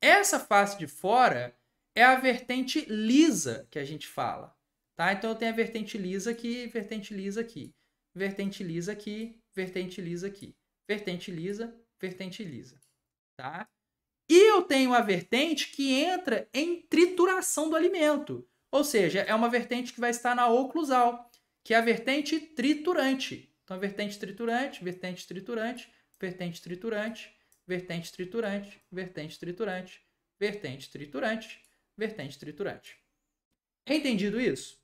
Essa face de fora é a vertente lisa que a gente fala, tá? Então eu tenho a vertente lisa aqui, vertente lisa aqui, vertente lisa aqui, vertente lisa aqui, vertente lisa, vertente lisa, tá? E eu tenho a vertente que entra em trituração do alimento, ou seja, é uma vertente que vai estar na oclusal, que é a vertente triturante. Então, vertente triturante, vertente triturante, vertente triturante, vertente triturante, vertente triturante, vertente triturante, vertente triturante. É entendido isso?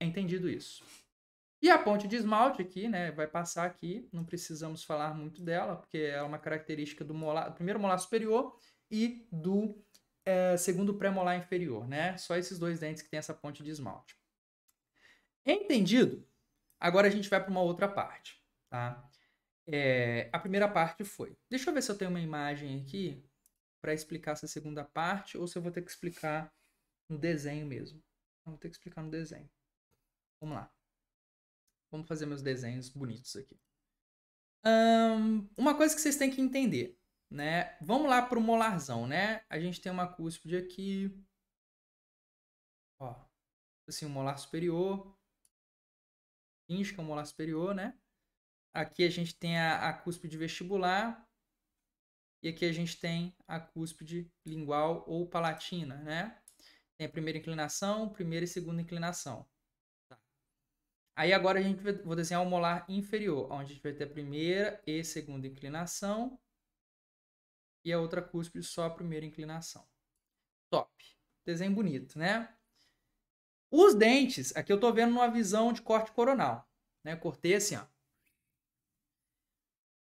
É entendido isso. E a ponte de esmalte aqui, né, vai passar aqui, não precisamos falar muito dela, porque ela é uma característica do molar, primeiro molar superior e do é, segundo molar inferior, né? Só esses dois dentes que tem essa ponte de esmalte. Entendido? Agora a gente vai para uma outra parte, tá? É, a primeira parte foi. Deixa eu ver se eu tenho uma imagem aqui para explicar essa segunda parte ou se eu vou ter que explicar no desenho mesmo. Eu vou ter que explicar no desenho. Vamos lá. Vamos fazer meus desenhos bonitos aqui. Um, uma coisa que vocês têm que entender né? Vamos lá para o molarzão, né? A gente tem uma cúspide aqui. Ó, assim, o um molar superior. Finge que é o um molar superior, né? Aqui a gente tem a, a cúspide vestibular. E aqui a gente tem a cúspide lingual ou palatina, né? Tem a primeira inclinação, primeira e segunda inclinação. Tá. Aí agora a gente vai, vou desenhar o molar inferior, onde a gente vai ter a primeira e segunda inclinação e a outra cúspide só a primeira inclinação. Top. Desenho bonito, né? Os dentes, aqui eu estou vendo numa visão de corte coronal, né? Cortei assim, ó.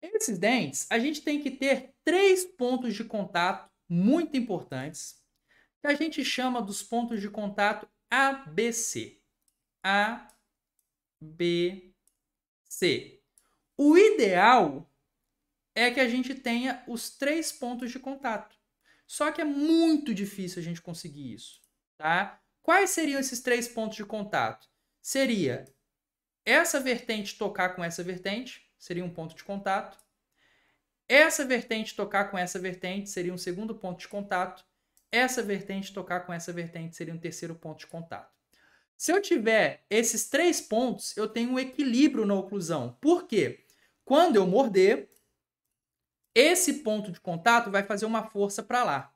Esses dentes, a gente tem que ter três pontos de contato muito importantes, que a gente chama dos pontos de contato ABC. A, B, C. O ideal é que a gente tenha os três pontos de contato. Só que é muito difícil a gente conseguir isso, tá? Quais seriam esses três pontos de contato? Seria essa vertente tocar com essa vertente, seria um ponto de contato. Essa vertente tocar com essa vertente seria um segundo ponto de contato. Essa vertente tocar com essa vertente seria um terceiro ponto de contato. Se eu tiver esses três pontos, eu tenho um equilíbrio na oclusão. Por quê? Quando eu morder, esse ponto de contato vai fazer uma força para lá.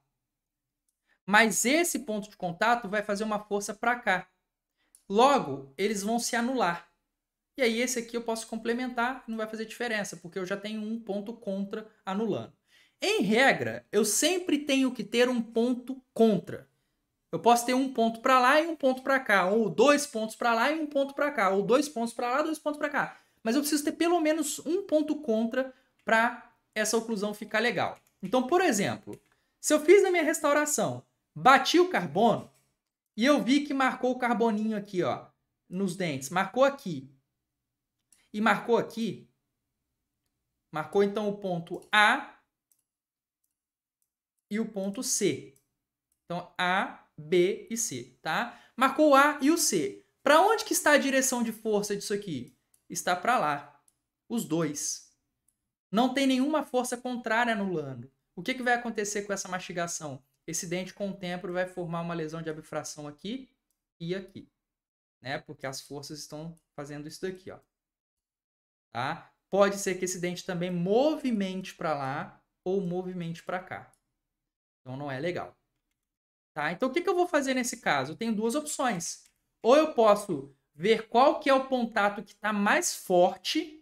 Mas esse ponto de contato vai fazer uma força para cá. Logo, eles vão se anular. E aí esse aqui eu posso complementar, não vai fazer diferença, porque eu já tenho um ponto contra anulando. Em regra, eu sempre tenho que ter um ponto contra. Eu posso ter um ponto para lá e um ponto para cá, ou dois pontos para lá e um ponto para cá, ou dois pontos para lá, dois pontos para cá. Mas eu preciso ter pelo menos um ponto contra para essa oclusão ficar legal. Então, por exemplo, se eu fiz na minha restauração, bati o carbono e eu vi que marcou o carboninho aqui, ó, nos dentes, marcou aqui e marcou aqui, marcou então o ponto A e o ponto C. Então, A, B e C, tá? Marcou o A e o C. Para onde que está a direção de força disso aqui? Está para lá, os dois. Não tem nenhuma força contrária anulando. O que, que vai acontecer com essa mastigação? Esse dente com o tempo vai formar uma lesão de abfração aqui e aqui. Né? Porque as forças estão fazendo isso daqui. Ó. Tá? Pode ser que esse dente também movimente para lá ou movimente para cá. Então não é legal. Tá? Então o que, que eu vou fazer nesse caso? Eu tenho duas opções. Ou eu posso ver qual que é o contato que está mais forte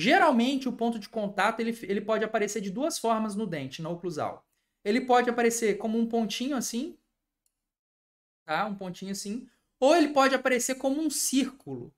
Geralmente, o ponto de contato ele, ele pode aparecer de duas formas no dente, na oclusal. Ele pode aparecer como um pontinho assim, tá? Um pontinho assim. Ou ele pode aparecer como um círculo.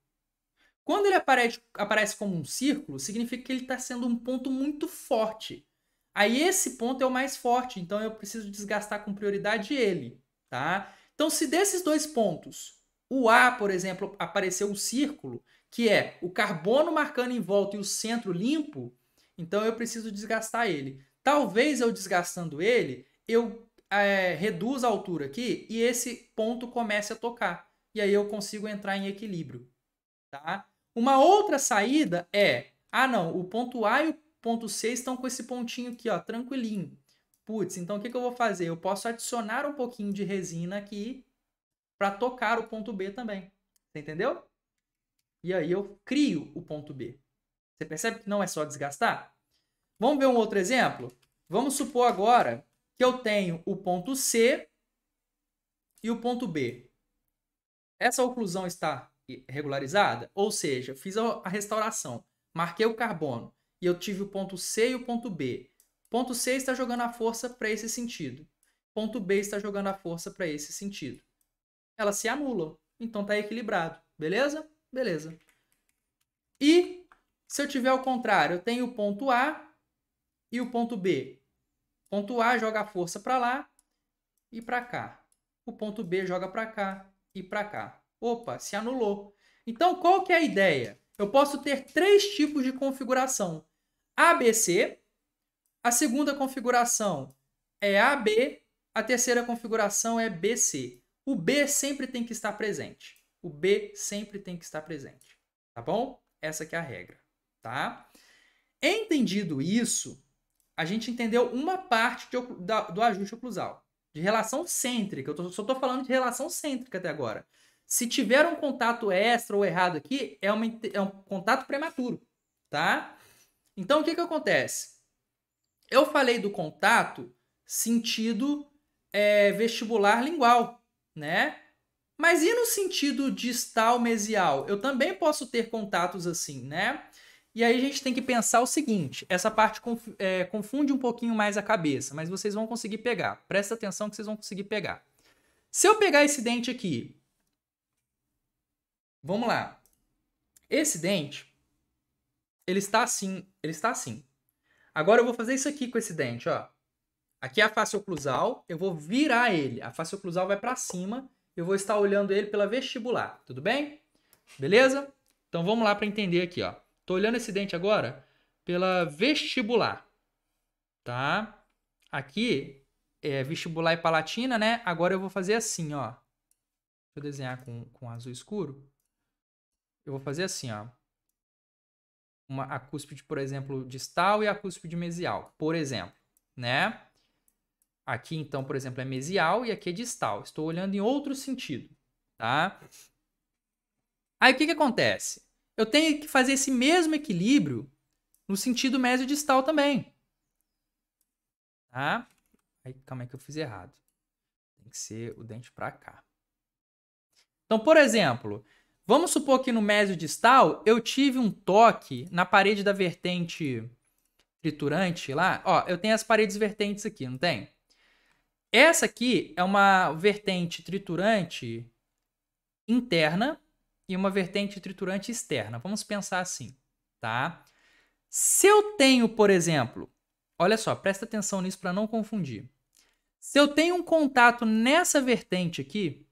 Quando ele aparece, aparece como um círculo, significa que ele está sendo um ponto muito forte. Aí esse ponto é o mais forte, então eu preciso desgastar com prioridade ele, tá? Então, se desses dois pontos, o A, por exemplo, apareceu um círculo, que é o carbono marcando em volta e o centro limpo, então eu preciso desgastar ele. Talvez eu desgastando ele, eu é, reduza a altura aqui e esse ponto comece a tocar. E aí eu consigo entrar em equilíbrio. Tá? Uma outra saída é, ah não, o ponto A e o ponto C estão com esse pontinho aqui, ó, tranquilinho. Putz, então o que, que eu vou fazer? Eu posso adicionar um pouquinho de resina aqui para tocar o ponto B também. Você entendeu? E aí eu crio o ponto B. Você percebe que não é só desgastar? Vamos ver um outro exemplo? Vamos supor agora que eu tenho o ponto C e o ponto B. Essa oclusão está regularizada, ou seja, fiz a restauração, marquei o carbono e eu tive o ponto C e o ponto B. Ponto C está jogando a força para esse sentido. Ponto B está jogando a força para esse sentido. Elas se anulam, então está equilibrado, beleza? Beleza. E se eu tiver ao contrário, eu tenho o ponto A e o ponto B. O ponto A joga a força para lá e para cá. O ponto B joga para cá e para cá. Opa, se anulou. Então, qual que é a ideia? Eu posso ter três tipos de configuração. ABC, a segunda configuração é AB, a terceira configuração é BC. O B sempre tem que estar presente o B sempre tem que estar presente, tá bom? Essa que é a regra, tá? Entendido isso, a gente entendeu uma parte de, da, do ajuste oclusal, de relação cêntrica. Eu tô, só estou falando de relação cêntrica até agora. Se tiver um contato extra ou errado aqui, é, uma, é um contato prematuro, tá? Então, o que, que acontece? Eu falei do contato sentido é, vestibular lingual, né? Mas e no sentido distal mesial? Eu também posso ter contatos assim, né? E aí a gente tem que pensar o seguinte: essa parte é, confunde um pouquinho mais a cabeça, mas vocês vão conseguir pegar. Presta atenção que vocês vão conseguir pegar. Se eu pegar esse dente aqui, vamos lá. Esse dente, ele está assim, ele está assim. Agora eu vou fazer isso aqui com esse dente, ó. Aqui é a face oclusal, eu vou virar ele. A face oclusal vai para cima eu vou estar olhando ele pela vestibular, tudo bem? Beleza? Então vamos lá para entender aqui, ó. Tô olhando esse dente agora pela vestibular, tá? Aqui é vestibular e palatina, né? Agora eu vou fazer assim, ó. Deixa eu desenhar com, com azul escuro. Eu vou fazer assim, ó. Uma, a cúspide, por exemplo, distal e a cúspide mesial, por exemplo, né? Aqui, então, por exemplo, é mesial e aqui é distal. Estou olhando em outro sentido, tá? Aí, o que, que acontece? Eu tenho que fazer esse mesmo equilíbrio no sentido mesiodistal também, tá? Aí, calma aí que eu fiz errado. Tem que ser o dente para cá. Então, por exemplo, vamos supor que no mesiodistal eu tive um toque na parede da vertente triturante lá. Ó, eu tenho as paredes vertentes aqui, não tem? Essa aqui é uma vertente triturante interna e uma vertente triturante externa. Vamos pensar assim, tá? Se eu tenho, por exemplo, olha só, presta atenção nisso para não confundir. Se eu tenho um contato nessa vertente aqui,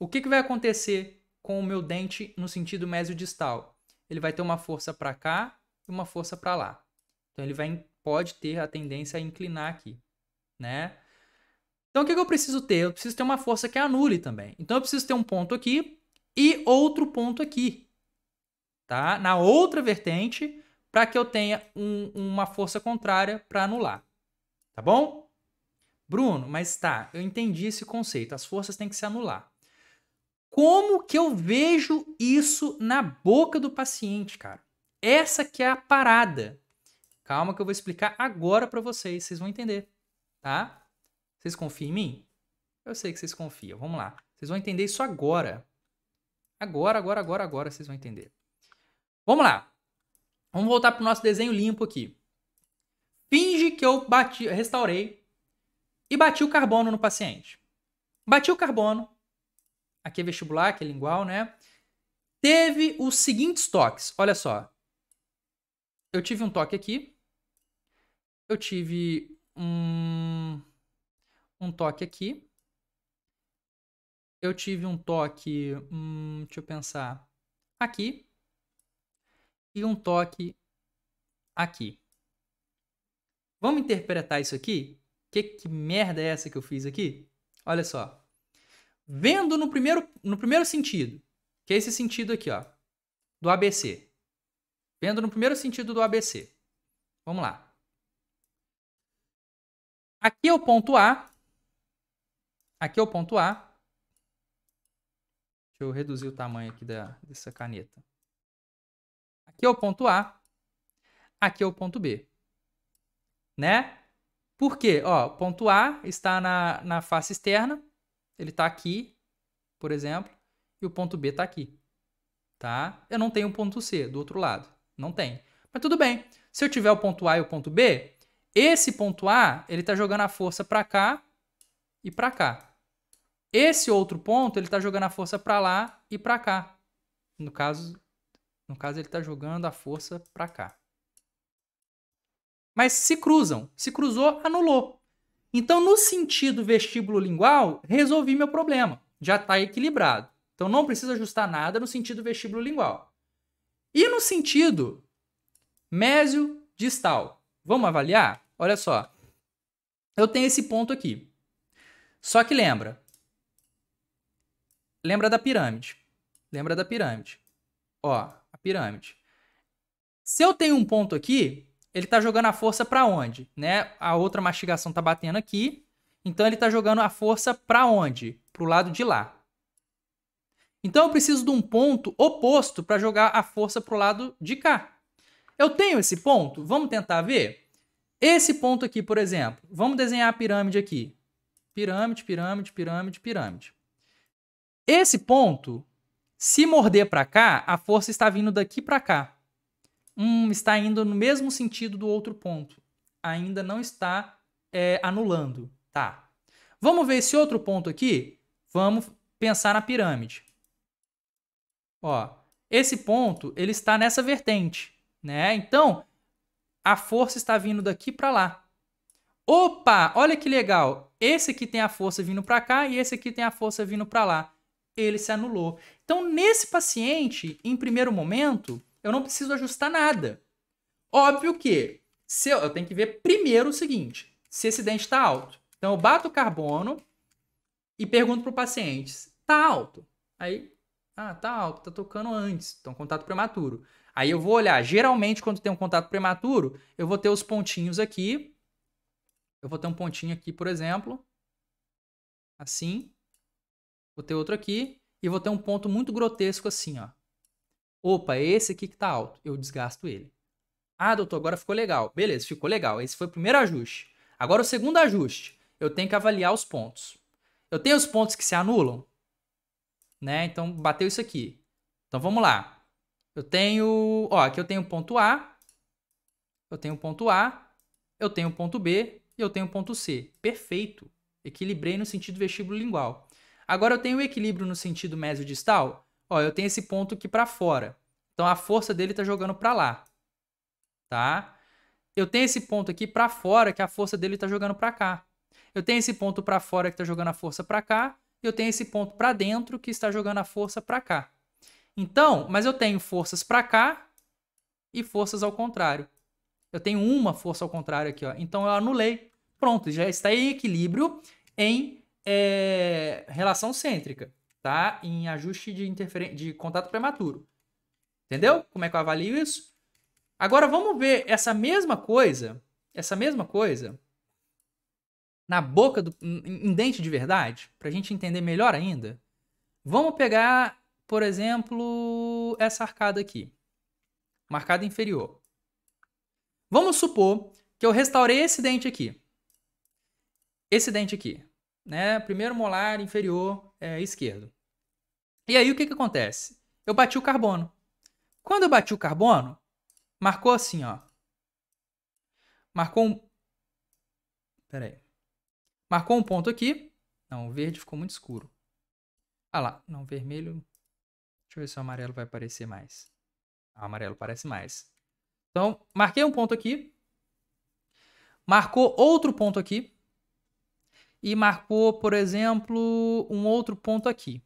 o que, que vai acontecer com o meu dente no sentido mesiodistal? Ele vai ter uma força para cá e uma força para lá. Então ele vai, pode ter a tendência a inclinar aqui né? Então o que, que eu preciso ter? Eu preciso ter uma força que anule também. Então eu preciso ter um ponto aqui e outro ponto aqui, tá? Na outra vertente, para que eu tenha um, uma força contrária para anular, tá bom? Bruno, mas tá, eu entendi esse conceito. As forças têm que se anular. Como que eu vejo isso na boca do paciente, cara? Essa que é a parada. Calma que eu vou explicar agora para vocês, vocês vão entender tá? Vocês confiam em mim? Eu sei que vocês confiam. Vamos lá. Vocês vão entender isso agora. Agora, agora, agora, agora vocês vão entender. Vamos lá. Vamos voltar pro nosso desenho limpo aqui. Finge que eu bati, restaurei e bati o carbono no paciente. Bati o carbono. Aqui é vestibular, aqui é lingual, né? Teve os seguintes toques. Olha só. Eu tive um toque aqui. Eu tive um, um toque aqui. Eu tive um toque, hum, deixa eu pensar, aqui. E um toque aqui. Vamos interpretar isso aqui? Que, que merda é essa que eu fiz aqui? Olha só. Vendo no primeiro, no primeiro sentido, que é esse sentido aqui, ó, do ABC. Vendo no primeiro sentido do ABC. Vamos lá. Aqui é o ponto A. Aqui é o ponto A. Deixa eu reduzir o tamanho aqui da, dessa caneta. Aqui é o ponto A. Aqui é o ponto B. Né? Por quê? Ó, ponto A está na, na face externa. Ele está aqui, por exemplo. E o ponto B está aqui. Tá? Eu não tenho o ponto C do outro lado. Não tem. Mas tudo bem. Se eu tiver o ponto A e o ponto B, esse ponto A, ele está jogando a força para cá e para cá. Esse outro ponto, ele está jogando a força para lá e para cá. No caso, no caso ele está jogando a força para cá. Mas se cruzam. Se cruzou, anulou. Então, no sentido vestíbulo lingual, resolvi meu problema. Já está equilibrado. Então, não precisa ajustar nada no sentido vestíbulo lingual. E no sentido médio distal. Vamos avaliar? Olha só. Eu tenho esse ponto aqui. Só que lembra. Lembra da pirâmide. Lembra da pirâmide. Ó, a pirâmide. Se eu tenho um ponto aqui, ele está jogando a força para onde? Né? A outra mastigação está batendo aqui. Então ele está jogando a força para onde? Para o lado de lá. Então eu preciso de um ponto oposto para jogar a força para o lado de cá. Eu tenho esse ponto? Vamos tentar ver? Esse ponto aqui, por exemplo, vamos desenhar a pirâmide aqui. Pirâmide, pirâmide, pirâmide, pirâmide. Esse ponto, se morder para cá, a força está vindo daqui para cá. Um está indo no mesmo sentido do outro ponto. Ainda não está é, anulando. Tá. Vamos ver esse outro ponto aqui? Vamos pensar na pirâmide. Ó, esse ponto ele está nessa vertente, né? Então, a força está vindo daqui para lá. Opa, olha que legal. Esse aqui tem a força vindo para cá e esse aqui tem a força vindo para lá. Ele se anulou. Então, nesse paciente, em primeiro momento, eu não preciso ajustar nada. Óbvio que se eu, eu tenho que ver primeiro o seguinte, se esse dente está alto. Então, eu bato o carbono e pergunto para o paciente, está alto? Aí, ah, tá alto, tá tocando antes, então contato prematuro. Aí eu vou olhar, geralmente quando tem um contato prematuro, eu vou ter os pontinhos aqui. Eu vou ter um pontinho aqui, por exemplo. Assim. Vou ter outro aqui. E vou ter um ponto muito grotesco assim, ó. Opa, esse aqui que tá alto. Eu desgasto ele. Ah, doutor, agora ficou legal. Beleza, ficou legal. Esse foi o primeiro ajuste. Agora o segundo ajuste. Eu tenho que avaliar os pontos. Eu tenho os pontos que se anulam? Né? Então, bateu isso aqui. Então, vamos lá. Eu tenho, ó, aqui eu tenho ponto A, eu tenho ponto A, eu tenho ponto B e eu tenho ponto C. Perfeito. Equilibrei no sentido vestíbulo lingual. Agora eu tenho o equilíbrio no sentido mesiodistal. Ó, eu tenho esse ponto aqui para fora. Então a força dele está jogando para lá. Tá? Eu tenho esse ponto aqui para fora que a força dele está jogando para cá. Eu tenho esse ponto para fora que está jogando a força para cá, eu tenho esse ponto para dentro que está jogando a força para cá. Então, mas eu tenho forças para cá e forças ao contrário. Eu tenho uma força ao contrário aqui, ó. Então eu anulei. Pronto, já está em equilíbrio em é, relação cêntrica, tá? Em ajuste de, de contato prematuro. Entendeu? Como é que eu avalio isso? Agora vamos ver essa mesma coisa, essa mesma coisa na boca do em dente de verdade, para a gente entender melhor ainda. Vamos pegar por exemplo, essa arcada aqui. Uma arcada inferior. Vamos supor que eu restaurei esse dente aqui. Esse dente aqui. Né? Primeiro molar inferior é, esquerdo. E aí o que, que acontece? Eu bati o carbono. Quando eu bati o carbono, marcou assim, ó. Marcou um. Pera aí. Marcou um ponto aqui. Não, o verde ficou muito escuro. Ah lá, não, vermelho. Deixa eu ver se o amarelo vai aparecer mais. Ah, o amarelo parece mais. Então, marquei um ponto aqui. Marcou outro ponto aqui. E marcou, por exemplo, um outro ponto aqui.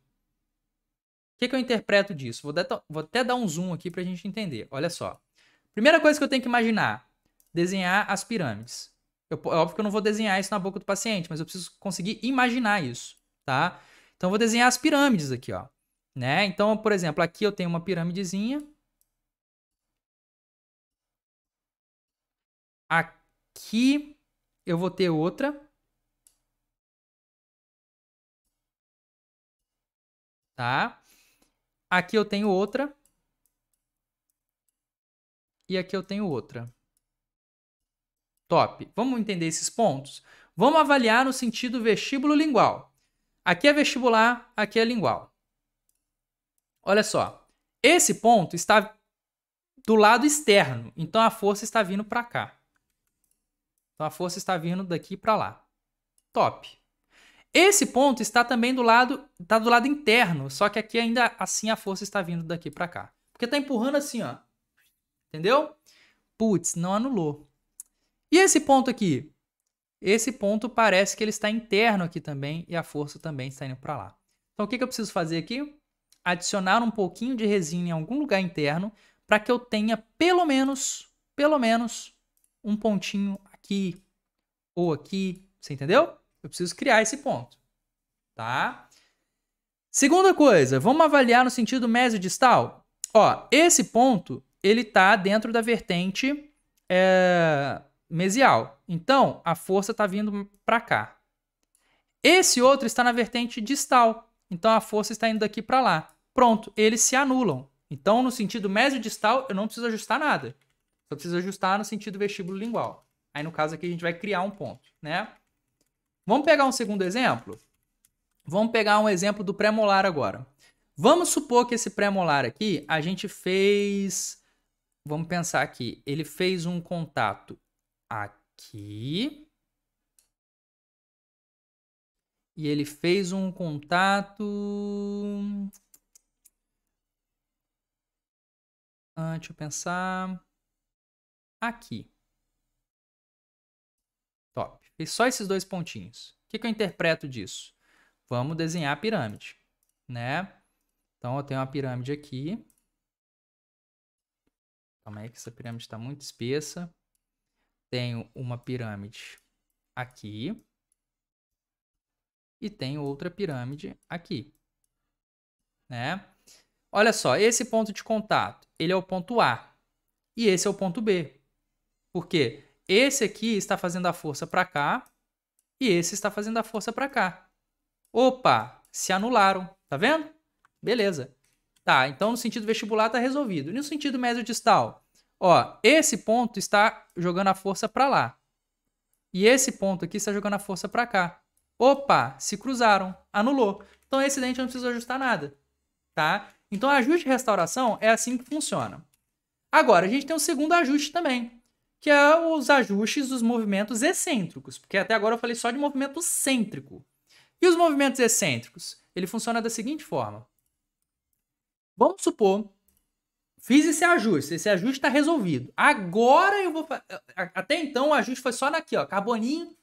O que, que eu interpreto disso? Vou, vou até dar um zoom aqui para a gente entender. Olha só. Primeira coisa que eu tenho que imaginar: desenhar as pirâmides. Eu, é óbvio que eu não vou desenhar isso na boca do paciente, mas eu preciso conseguir imaginar isso, tá? Então eu vou desenhar as pirâmides aqui, ó. Né? Então, por exemplo, aqui eu tenho uma pirâmidezinha. Aqui eu vou ter outra. Tá? Aqui eu tenho outra. E aqui eu tenho outra. Top. Vamos entender esses pontos? Vamos avaliar no sentido vestíbulo lingual. Aqui é vestibular, aqui é lingual. Olha só, esse ponto está do lado externo, então a força está vindo para cá. Então a força está vindo daqui para lá. Top. Esse ponto está também do lado, tá do lado interno, só que aqui ainda assim a força está vindo daqui para cá. Porque está empurrando assim, ó. Entendeu? Putz, não anulou. E esse ponto aqui? Esse ponto parece que ele está interno aqui também e a força também está indo para lá. Então o que, que eu preciso fazer aqui? adicionar um pouquinho de resina em algum lugar interno para que eu tenha pelo menos, pelo menos um pontinho aqui ou aqui, você entendeu? Eu preciso criar esse ponto, tá? Segunda coisa, vamos avaliar no sentido mesodistal? Ó, esse ponto, ele tá dentro da vertente é, mesial. Então, a força está vindo para cá. Esse outro está na vertente distal. Então, a força está indo daqui para lá pronto, eles se anulam. Então, no sentido mesiodistal, eu não preciso ajustar nada. Só preciso ajustar no sentido vestíbulo lingual. Aí, no caso aqui, a gente vai criar um ponto, né? Vamos pegar um segundo exemplo? Vamos pegar um exemplo do pré-molar agora. Vamos supor que esse pré-molar aqui, a gente fez... Vamos pensar aqui. Ele fez um contato aqui. E ele fez um contato Ah, deixa eu pensar. Aqui. Top. Fiz só esses dois pontinhos. O que, que eu interpreto disso? Vamos desenhar a pirâmide, né? Então, eu tenho uma pirâmide aqui. Calma aí que essa pirâmide está muito espessa. Tenho uma pirâmide aqui. E tenho outra pirâmide aqui, né? olha só, esse ponto de contato, ele é o ponto A e esse é o ponto B. Por quê? Esse aqui está fazendo a força para cá e esse está fazendo a força para cá. Opa, se anularam, tá vendo? Beleza. Tá, então no sentido vestibular está resolvido. E no sentido médio distal? Ó, esse ponto está jogando a força para lá. E esse ponto aqui está jogando a força para cá. Opa, se cruzaram, anulou. Então esse dente não precisa ajustar nada, tá? Então, ajuste de restauração é assim que funciona. Agora, a gente tem um segundo ajuste também, que é os ajustes dos movimentos excêntricos, porque até agora eu falei só de movimento cêntrico. E os movimentos excêntricos? Ele funciona da seguinte forma. Vamos supor, fiz esse ajuste, esse ajuste está resolvido. Agora eu vou... Até então o ajuste foi só naqui, ó, carboninho,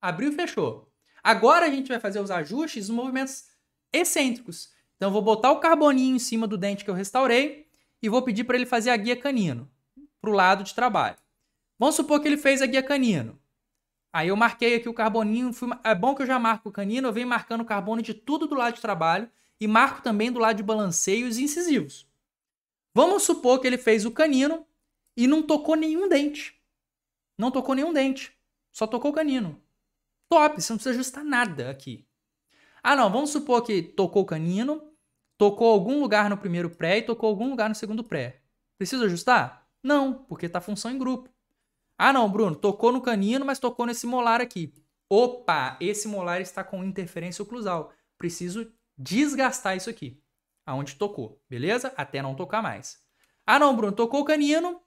abriu e fechou. Agora a gente vai fazer os ajustes dos movimentos excêntricos. Então eu vou botar o carboninho em cima do dente que eu restaurei e vou pedir para ele fazer a guia canino para o lado de trabalho. Vamos supor que ele fez a guia canino. Aí eu marquei aqui o carboninho. Fui... É bom que eu já marco o canino, eu venho marcando o carbono de tudo do lado de trabalho e marco também do lado de balanceio e os incisivos. Vamos supor que ele fez o canino e não tocou nenhum dente. Não tocou nenhum dente. Só tocou o canino. Top, você não precisa ajustar nada aqui. Ah, não, vamos supor que tocou o canino, tocou algum lugar no primeiro pré e tocou algum lugar no segundo pré. Precisa ajustar? Não, porque está função em grupo. Ah, não, Bruno, tocou no canino, mas tocou nesse molar aqui. Opa, esse molar está com interferência oclusal. Preciso desgastar isso aqui, aonde tocou, beleza? Até não tocar mais. Ah, não, Bruno, tocou o canino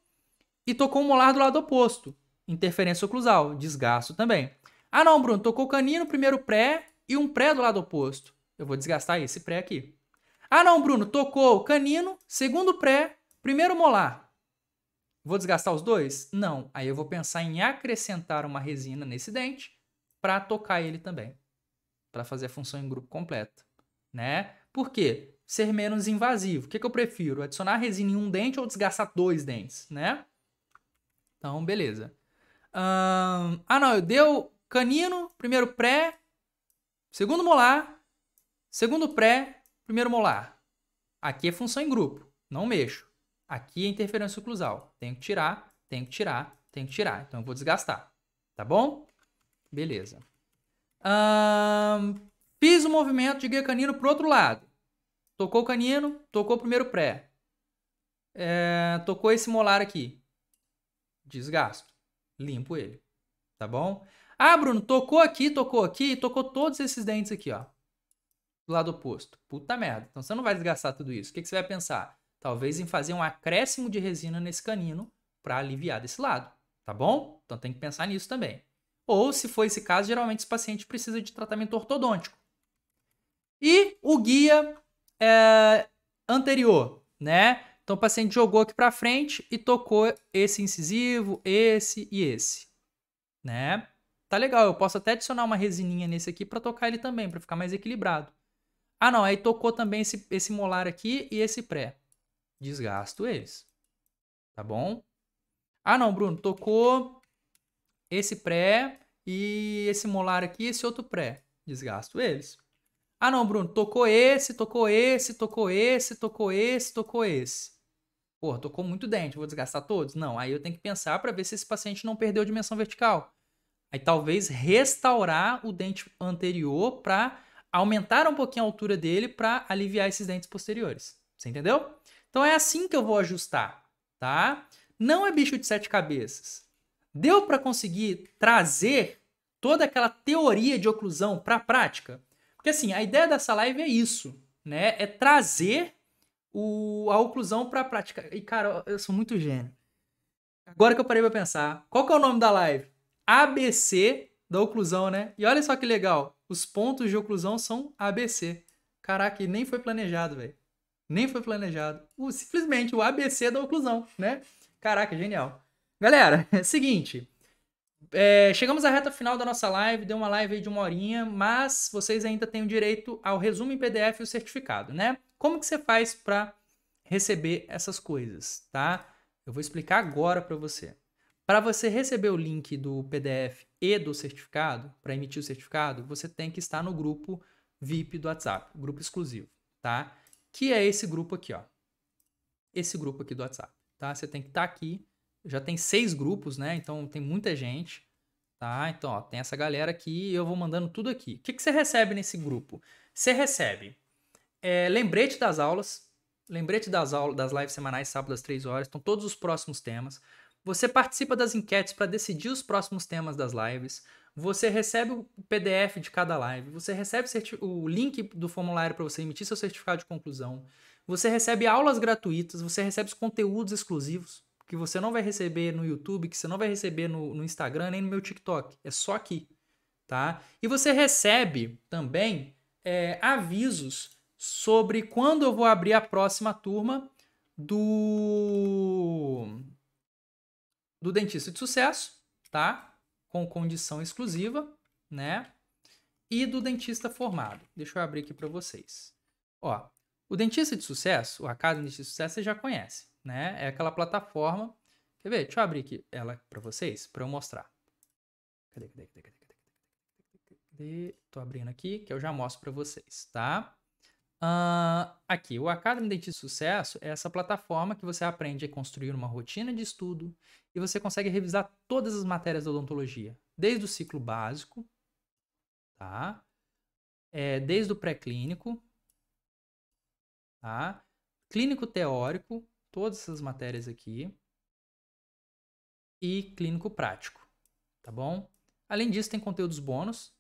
e tocou o molar do lado oposto. Interferência oclusal, desgasto também. Ah, não, Bruno, tocou o canino, primeiro pré e um pré do lado oposto. Eu vou desgastar esse pré aqui. Ah, não, Bruno, tocou canino, segundo pré, primeiro molar. Vou desgastar os dois? Não. Aí eu vou pensar em acrescentar uma resina nesse dente para tocar ele também, para fazer a função em grupo completo, né? Por quê? Ser menos invasivo. O que, que eu prefiro? Adicionar resina em um dente ou desgastar dois dentes, né? Então, beleza. ah, não, eu deu canino, primeiro pré, Segundo molar, segundo pré, primeiro molar. Aqui é função em grupo, não mexo. Aqui é interferência oclusal. Tenho que tirar, tenho que tirar, tenho que tirar. Então eu vou desgastar, tá bom? Beleza. Hum, fiz o um movimento de guia canino pro outro lado. Tocou o canino, tocou o primeiro pré. É, tocou esse molar aqui. Desgasto. Limpo ele, tá bom? Ah, Bruno, tocou aqui, tocou aqui, tocou todos esses dentes aqui, ó. Do lado oposto. Puta merda. Então você não vai desgastar tudo isso. O que, que você vai pensar? Talvez em fazer um acréscimo de resina nesse canino para aliviar desse lado, tá bom? Então tem que pensar nisso também. Ou se for esse caso, geralmente esse paciente precisa de tratamento ortodôntico. E o guia é, anterior, né? Então o paciente jogou aqui para frente e tocou esse incisivo, esse e esse, né? Tá legal, eu posso até adicionar uma resininha nesse aqui para tocar ele também, para ficar mais equilibrado. Ah, não, aí tocou também esse, esse molar aqui e esse pré. Desgasto eles. Tá bom? Ah, não, Bruno, tocou esse pré e esse molar aqui e esse outro pré. Desgasto eles. Ah, não, Bruno, tocou esse, tocou esse, tocou esse, tocou esse, tocou esse. Porra, tocou muito dente, vou desgastar todos? Não, aí eu tenho que pensar para ver se esse paciente não perdeu dimensão vertical. Aí talvez restaurar o dente anterior para aumentar um pouquinho a altura dele para aliviar esses dentes posteriores. Você entendeu? Então é assim que eu vou ajustar, tá? Não é bicho de sete cabeças. Deu para conseguir trazer toda aquela teoria de oclusão para a prática? Porque assim, a ideia dessa live é isso, né? É trazer o, a oclusão para a prática. E cara, eu sou muito gênio. Agora que eu parei para pensar, qual que é o nome da live? ABC da oclusão, né? E olha só que legal, os pontos de oclusão são ABC. Caraca, e nem foi planejado, velho. Nem foi planejado. Uh, simplesmente o ABC da oclusão, né? Caraca, genial. Galera, é o seguinte. É, chegamos à reta final da nossa live, deu uma live aí de uma horinha, mas vocês ainda têm o direito ao resumo em PDF e o certificado, né? Como que você faz para receber essas coisas, tá? Eu vou explicar agora para você. Para você receber o link do PDF e do certificado, para emitir o certificado, você tem que estar no grupo VIP do WhatsApp, grupo exclusivo, tá? Que é esse grupo aqui, ó. Esse grupo aqui do WhatsApp, tá? Você tem que estar tá aqui. Já tem seis grupos, né? Então tem muita gente, tá? Então, ó, tem essa galera aqui e eu vou mandando tudo aqui. O que, que você recebe nesse grupo? Você recebe é, lembrete das aulas, lembrete das aulas, das lives semanais, sábado às três horas, Então todos os próximos temas. Você participa das enquetes para decidir os próximos temas das lives. Você recebe o PDF de cada live. Você recebe o link do formulário para você emitir seu certificado de conclusão. Você recebe aulas gratuitas. Você recebe os conteúdos exclusivos que você não vai receber no YouTube, que você não vai receber no, no Instagram nem no meu TikTok. É só aqui, tá? E você recebe também é, avisos sobre quando eu vou abrir a próxima turma do do dentista de sucesso, tá? Com condição exclusiva, né? E do dentista formado. Deixa eu abrir aqui para vocês. Ó, o dentista de sucesso, o Academy de Sucesso, você já conhece, né? É aquela plataforma. Quer ver? Deixa eu abrir aqui ela para vocês, para eu mostrar. Cadê, cadê, cadê, cadê, cadê, cadê, cadê? Tô abrindo aqui, que eu já mostro para vocês, tá? Uh, aqui, o Academy Dentista de Sucesso é essa plataforma que você aprende a construir uma rotina de estudo e você consegue revisar todas as matérias da odontologia, desde o ciclo básico, tá? É, desde o pré-clínico, tá? Clínico teórico, todas essas matérias aqui, e clínico prático, tá bom? Além disso, tem conteúdos bônus,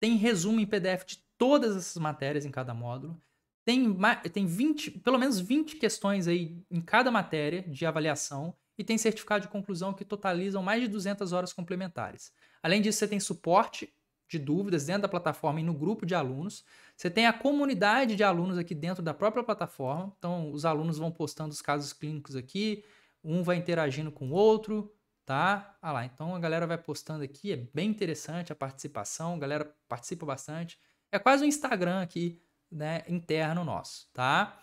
tem resumo em PDF de todas essas matérias em cada módulo, tem, tem 20, pelo menos 20 questões aí em cada matéria de avaliação, e tem certificado de conclusão que totalizam mais de 200 horas complementares. Além disso, você tem suporte de dúvidas dentro da plataforma e no grupo de alunos. Você tem a comunidade de alunos aqui dentro da própria plataforma. Então, os alunos vão postando os casos clínicos aqui, um vai interagindo com o outro, tá? Ah lá, então a galera vai postando aqui, é bem interessante a participação, a galera participa bastante. É quase um Instagram aqui, né, interno nosso, tá?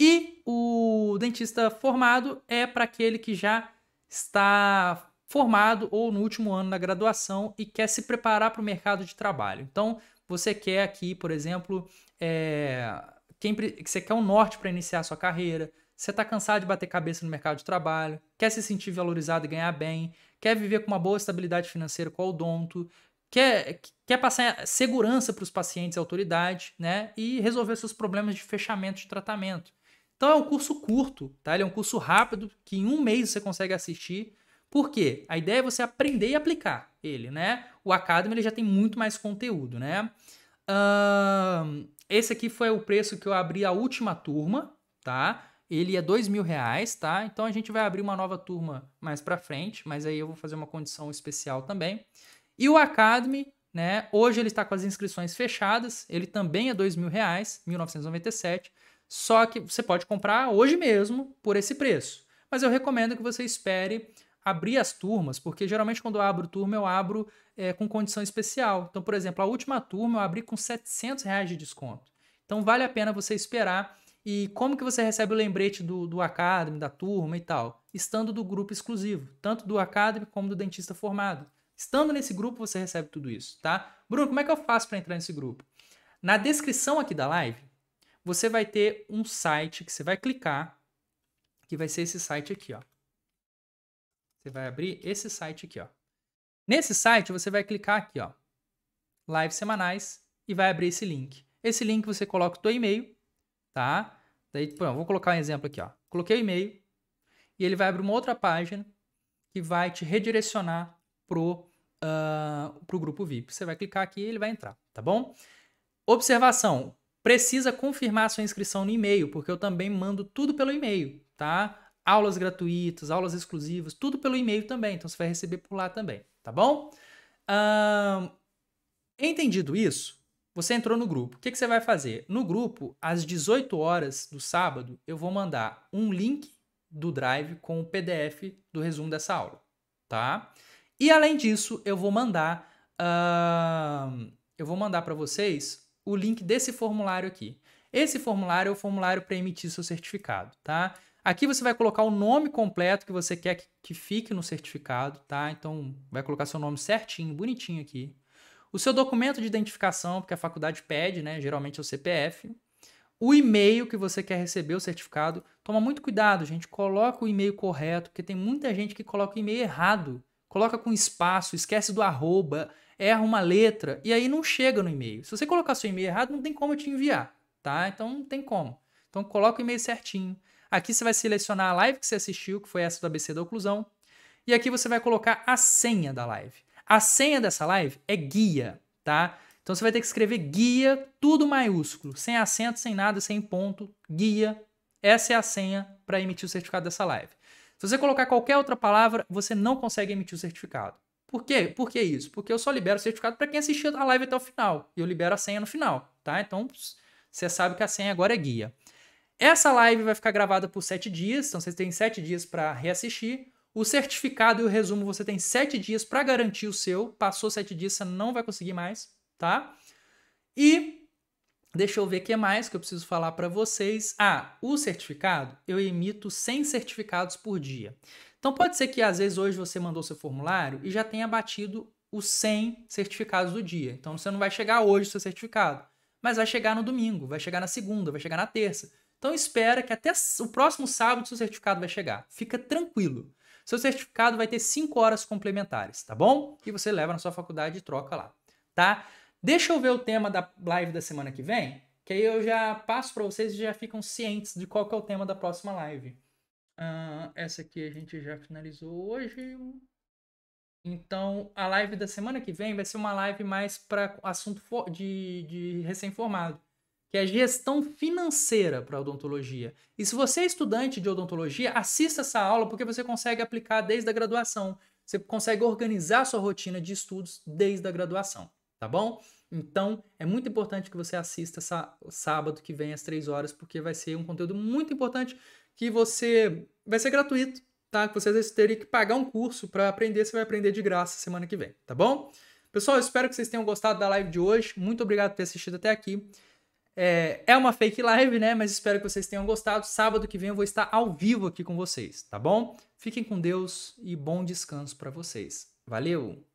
E o dentista formado é para aquele que já está formado ou no último ano da graduação e quer se preparar para o mercado de trabalho. Então, você quer aqui, por exemplo, é, quem, você quer um norte para iniciar sua carreira, você está cansado de bater cabeça no mercado de trabalho, quer se sentir valorizado e ganhar bem, quer viver com uma boa estabilidade financeira com o odonto, quer, quer passar segurança para os pacientes e autoridade, né? E resolver seus problemas de fechamento de tratamento. Então é um curso curto, tá? Ele é um curso rápido que em um mês você consegue assistir. Por quê? A ideia é você aprender e aplicar ele, né? O Academy ele já tem muito mais conteúdo, né? Uh, esse aqui foi o preço que eu abri a última turma, tá? Ele é dois mil reais, tá? Então a gente vai abrir uma nova turma mais para frente, mas aí eu vou fazer uma condição especial também. E o Academy, né? Hoje ele está com as inscrições fechadas. Ele também é dois mil reais, 1997. Só que você pode comprar hoje mesmo por esse preço. Mas eu recomendo que você espere abrir as turmas, porque geralmente quando eu abro turma, eu abro é, com condição especial. Então, por exemplo, a última turma eu abri com 700 reais de desconto. Então, vale a pena você esperar. E como que você recebe o lembrete do, do Academy, da turma e tal? Estando do grupo exclusivo, tanto do Academy como do Dentista Formado. Estando nesse grupo, você recebe tudo isso, tá? Bruno, como é que eu faço para entrar nesse grupo? Na descrição aqui da live, você vai ter um site que você vai clicar, que vai ser esse site aqui, ó. Você vai abrir esse site aqui, ó. Nesse site você vai clicar aqui, ó, lives semanais e vai abrir esse link. Esse link você coloca o seu e-mail, tá? Daí, pronto, vou colocar um exemplo aqui, ó. Coloquei o e-mail e ele vai abrir uma outra página que vai te redirecionar pro uh, pro grupo VIP. Você vai clicar aqui e ele vai entrar, tá bom? Observação: Precisa confirmar sua inscrição no e-mail, porque eu também mando tudo pelo e-mail, tá? Aulas gratuitas, aulas exclusivas, tudo pelo e-mail também. Então você vai receber por lá também, tá bom? entendido isso, você entrou no grupo. O que, que você vai fazer? No grupo, às 18 horas do sábado, eu vou mandar um link do Drive com o PDF do resumo dessa aula, tá? E além disso, eu vou mandar, eu vou mandar para vocês o link desse formulário aqui. Esse formulário é o formulário para emitir seu certificado, tá? Aqui você vai colocar o nome completo que você quer que, que fique no certificado, tá? Então, vai colocar seu nome certinho, bonitinho aqui. O seu documento de identificação, porque a faculdade pede, né? Geralmente é o CPF. O e-mail que você quer receber o certificado. Toma muito cuidado, gente. Coloca o e-mail correto, porque tem muita gente que coloca o e-mail errado coloca com espaço, esquece do arroba, erra uma letra e aí não chega no e-mail. Se você colocar seu e-mail errado, não tem como eu te enviar, tá? Então não tem como. Então coloca o e-mail certinho. Aqui você vai selecionar a live que você assistiu, que foi essa do ABC da oclusão. E aqui você vai colocar a senha da live. A senha dessa live é guia, tá? Então você vai ter que escrever guia, tudo maiúsculo, sem acento, sem nada, sem ponto, guia. Essa é a senha para emitir o certificado dessa live. Se você colocar qualquer outra palavra, você não consegue emitir o certificado. Por quê? Por que isso? Porque eu só libero o certificado para quem assistiu a live até o final. E eu libero a senha no final, tá? Então, você sabe que a senha agora é guia. Essa live vai ficar gravada por sete dias, então você tem sete dias para reassistir. O certificado e o resumo você tem sete dias para garantir o seu. Passou sete dias, você não vai conseguir mais, tá? E Deixa eu ver o que mais que eu preciso falar para vocês. Ah, o certificado, eu emito 100 certificados por dia. Então pode ser que às vezes hoje você mandou seu formulário e já tenha batido os 100 certificados do dia. Então você não vai chegar hoje o seu certificado, mas vai chegar no domingo, vai chegar na segunda, vai chegar na terça. Então espera que até o próximo sábado seu certificado vai chegar. Fica tranquilo. Seu certificado vai ter 5 horas complementares, tá bom? E você leva na sua faculdade e troca lá, tá? Deixa eu ver o tema da live da semana que vem, que aí eu já passo para vocês e já ficam cientes de qual que é o tema da próxima live. Uh, essa aqui a gente já finalizou hoje. Então, a live da semana que vem vai ser uma live mais para assunto de, de recém-formado, que é gestão financeira para odontologia. E se você é estudante de odontologia, assista essa aula porque você consegue aplicar desde a graduação. Você consegue organizar sua rotina de estudos desde a graduação tá bom? Então, é muito importante que você assista essa, sábado que vem às 3 horas, porque vai ser um conteúdo muito importante que você vai ser gratuito, tá? Que você às vezes teria que pagar um curso para aprender, você vai aprender de graça semana que vem, tá bom? Pessoal, eu espero que vocês tenham gostado da live de hoje. Muito obrigado por ter assistido até aqui. É, é uma fake live, né? Mas espero que vocês tenham gostado. Sábado que vem eu vou estar ao vivo aqui com vocês, tá bom? Fiquem com Deus e bom descanso para vocês. Valeu!